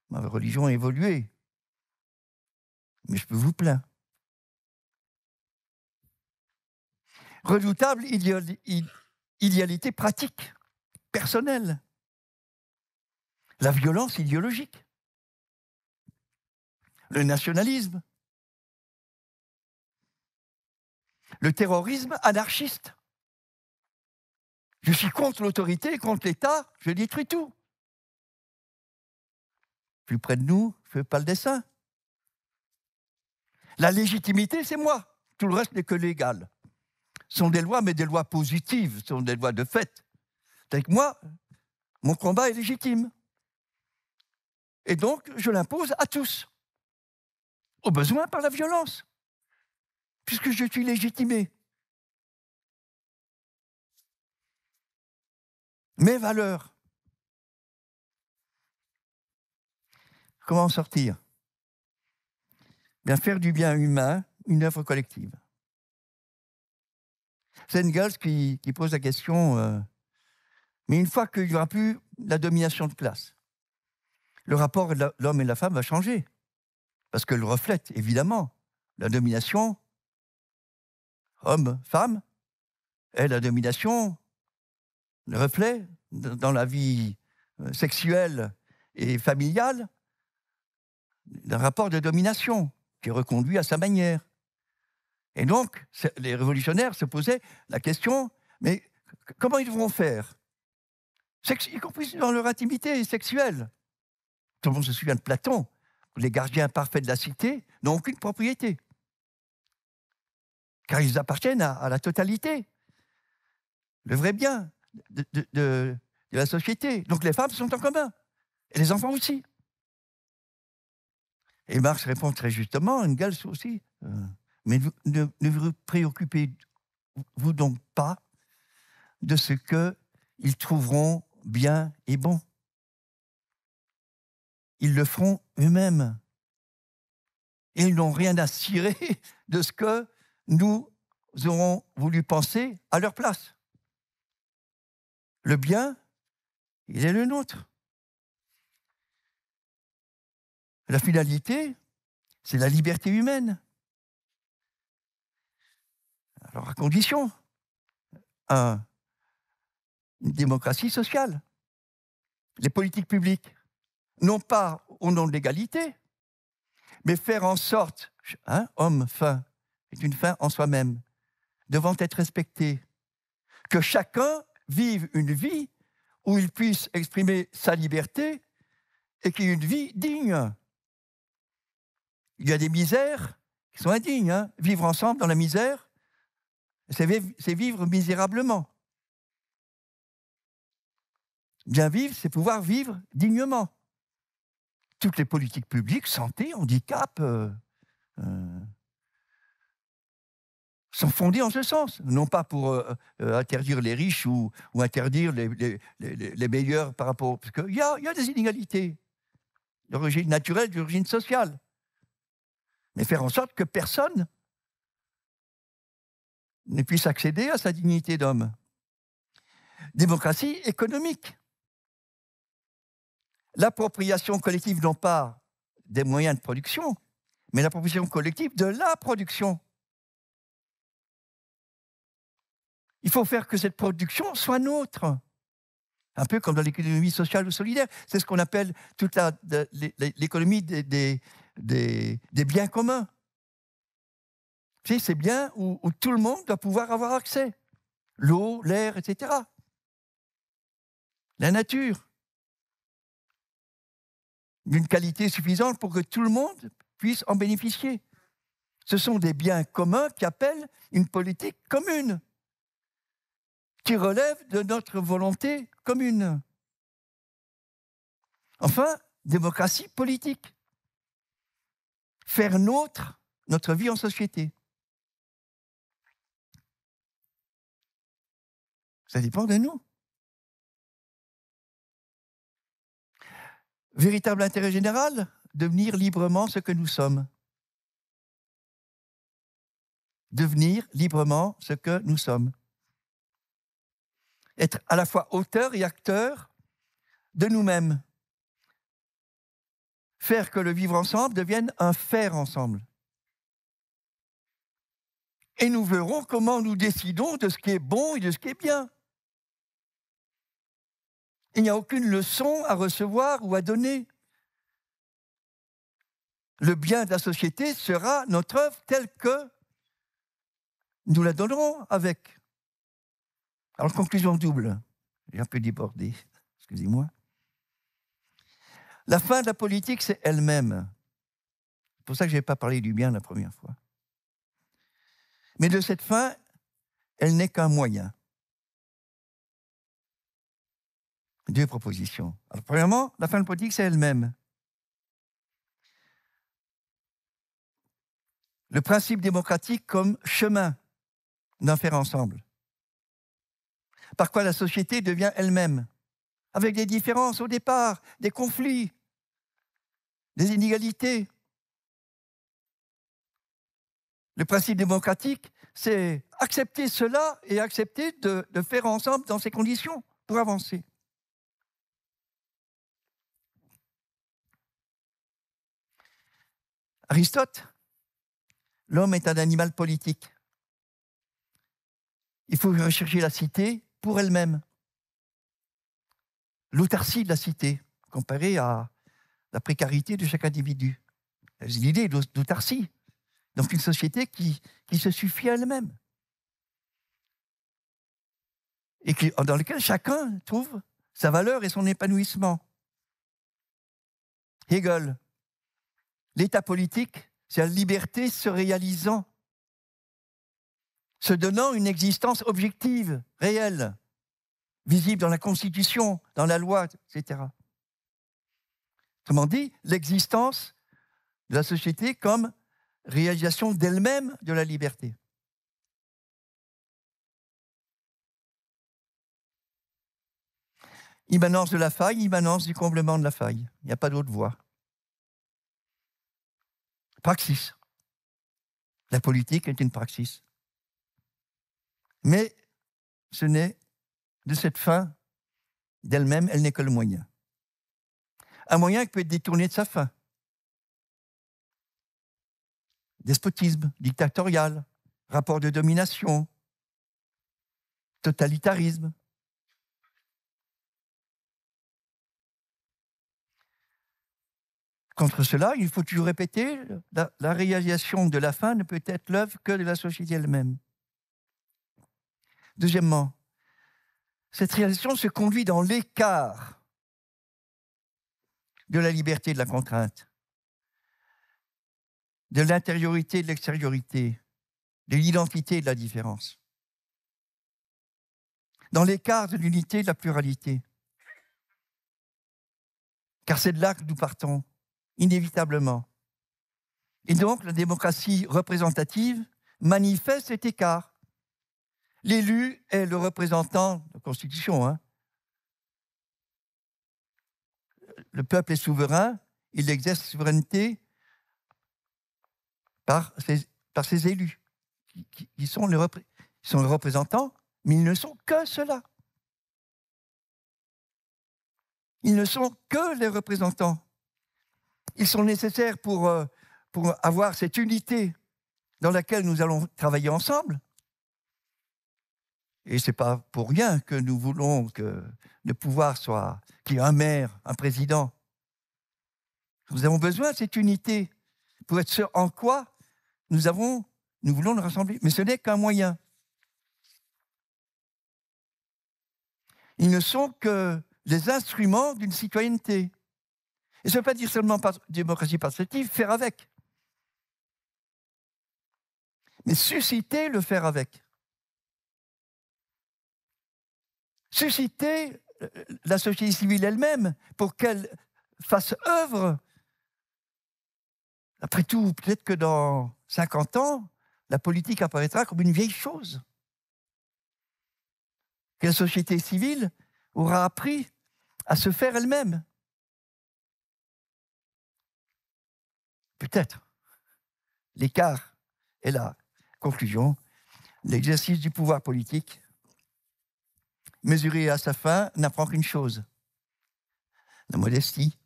ma religion a évolué mais je peux vous plaindre. Redoutable idéalité pratique, personnelle. La violence idéologique. Le nationalisme. Le terrorisme anarchiste. Je suis contre l'autorité, contre l'État, je détruis tout. Plus près de nous, je ne fais pas le dessin. La légitimité, c'est moi. Tout le reste n'est que légal. Ce sont des lois, mais des lois positives, ce sont des lois de fait. cest moi, mon combat est légitime. Et donc, je l'impose à tous, au besoin par la violence, puisque je suis légitimé. Mes valeurs. Comment en sortir faire du bien humain une œuvre collective. C'est Engels qui, pose la question, euh, mais une fois qu'il n'y aura plus la domination de classe, le rapport de l'homme et de la femme va changer, parce qu'elle reflète, évidemment, la domination homme-femme est la domination, le reflet dans la vie euh, sexuelle et familiale d'un rapport de domination qui est reconduit à sa manière. Et donc, les révolutionnaires se posaient la question, mais comment ils vont faire Y compris dans leur intimité sexuelle. Tout le monde se souvient de Platon. Les gardiens parfaits de la cité n'ont aucune propriété, car ils appartiennent à, la totalité, le vrai bien de la société. Donc les femmes sont en commun, et les enfants aussi. Et Marx répond très justement, Engels aussi. Euh, mais ne, vous préoccupez-vous donc pas de ce qu'ils trouveront bien et bon. Ils le feront eux-mêmes. Et ils n'ont rien à cirer de ce que nous aurons voulu penser à leur place. Le bien, il est le nôtre. La finalité, c'est la liberté humaine. Alors à condition, une démocratie sociale. Les politiques publiques, non pas au nom de l'égalité, mais faire en sorte, hein, homme fin, est une fin en soi-même, devant être respecté, que chacun vive une vie où il puisse exprimer sa liberté et qu'il y ait une vie digne. Il y a des misères qui sont indignes. Hein. Vivre ensemble dans la misère, c'est vivre, misérablement. Bien vivre, c'est pouvoir vivre dignement. Toutes les politiques publiques, santé, handicap, euh, euh, sont fondées en ce sens. Non pas pour euh, interdire les riches ou, interdire les, meilleurs par rapport. Parce qu'il y, y a, des inégalités d'origine naturelle, d'origine sociale mais faire en sorte que personne ne puisse accéder à sa dignité d'homme. Démocratie économique. L'appropriation collective non pas des moyens de production, mais l'appropriation collective de la production. Il faut faire que cette production soit nôtre. Un peu comme dans l'économie sociale ou solidaire. C'est ce qu'on appelle toute l'économie des, des, des, biens communs. c'est bien où, où tout le monde doit pouvoir avoir accès. L'eau, l'air, etc. La nature. D'une qualité suffisante pour que tout le monde puisse en bénéficier. Ce sont des biens communs qui appellent une politique commune, qui relève de notre volonté commune. Enfin, démocratie politique faire nôtre notre vie en société. Ça dépend de nous. Véritable intérêt général, devenir librement ce que nous sommes. Devenir librement ce que nous sommes. Être à la fois auteur et acteur de nous-mêmes faire que le vivre ensemble devienne un faire ensemble. Et nous verrons comment nous décidons de ce qui est bon et de ce qui est bien. Il n'y a aucune leçon à recevoir ou à donner. Le bien de la société sera notre œuvre telle que nous la donnerons avec. Alors, conclusion double. J'ai un peu débordé, excusez-moi. La fin de la politique, c'est elle-même. C'est pour ça que je n'ai pas parlé du bien la première fois. Mais de cette fin, elle n'est qu'un moyen. Deux propositions. premièrement, la fin de la politique, c'est elle-même. Le principe démocratique comme chemin d'en faire ensemble. Par quoi la société devient elle-même avec des différences au départ, des conflits, des inégalités. Le principe démocratique, c'est accepter cela et accepter de, faire ensemble dans ces conditions pour avancer. Aristote, l'homme est un animal politique. Il faut rechercher la cité pour elle-même l'autarcie de la cité, comparée à la précarité de chaque individu. L'idée d'autarcie. Donc une société qui, se suffit à elle-même. Et dans laquelle chacun trouve sa valeur et son épanouissement. Hegel, l'état politique, c'est la liberté se réalisant, se donnant une existence objective, réelle, visible dans la Constitution, dans la loi, etc. Autrement dit, l'existence de la société comme réalisation d'elle-même de la liberté. Immanence de la faille, immanence du comblement de la faille. Il n'y a pas d'autre voie. Praxis. La politique est une praxis. Mais ce n'est de cette fin, d'elle-même, elle n'est que le moyen. Un moyen qui peut être détourné de sa fin. Despotisme, dictatorial, rapport de domination, totalitarisme. Contre cela, il faut toujours répéter, la, réalisation de la fin ne peut être l'œuvre que de la société elle-même. Deuxièmement, cette réalisation se conduit dans l'écart de la liberté et de la contrainte, de l'intériorité et de l'extériorité, de l'identité et de la différence, dans l'écart de l'unité et de la pluralité. Car c'est de là que nous partons, inévitablement. Et donc la démocratie représentative manifeste cet écart. L'élu est le représentant de la Constitution. Hein. Le peuple est souverain, il exerce la souveraineté par ses, élus, qui, sont les représentants. sont mais ils ne sont que cela. Ils ne sont que les représentants. Ils sont nécessaires pour euh, avoir cette unité dans laquelle nous allons travailler ensemble, et c'est pas pour rien que nous voulons que le pouvoir soit, qu'il y ait un maire, un président. Nous avons besoin de cette unité pour être sûr en quoi nous avons, nous voulons nous rassembler. Mais ce n'est qu'un moyen. Ils ne sont que les instruments d'une citoyenneté. Et ça ne veut pas dire seulement par démocratie participative, faire avec. Mais susciter le faire avec. susciter euh, la société civile elle-même pour qu'elle fasse œuvre. Après tout, peut-être que dans 50 ans, la politique apparaîtra comme une vieille chose. Que la société civile aura appris à se faire elle-même. Peut-être. L'écart est la conclusion. L'exercice du pouvoir politique mesuré à sa fin, n'apprend qu'une chose, la modestie.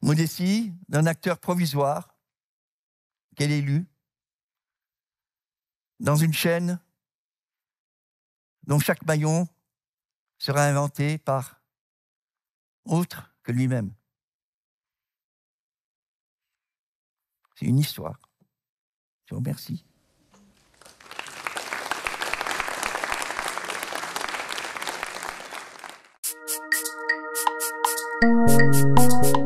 Modestie d'un acteur provisoire qu'elle élue dans une chaîne dont chaque maillon sera inventé par autre que lui-même. C'est une histoire. Je vous remercie. Thank you.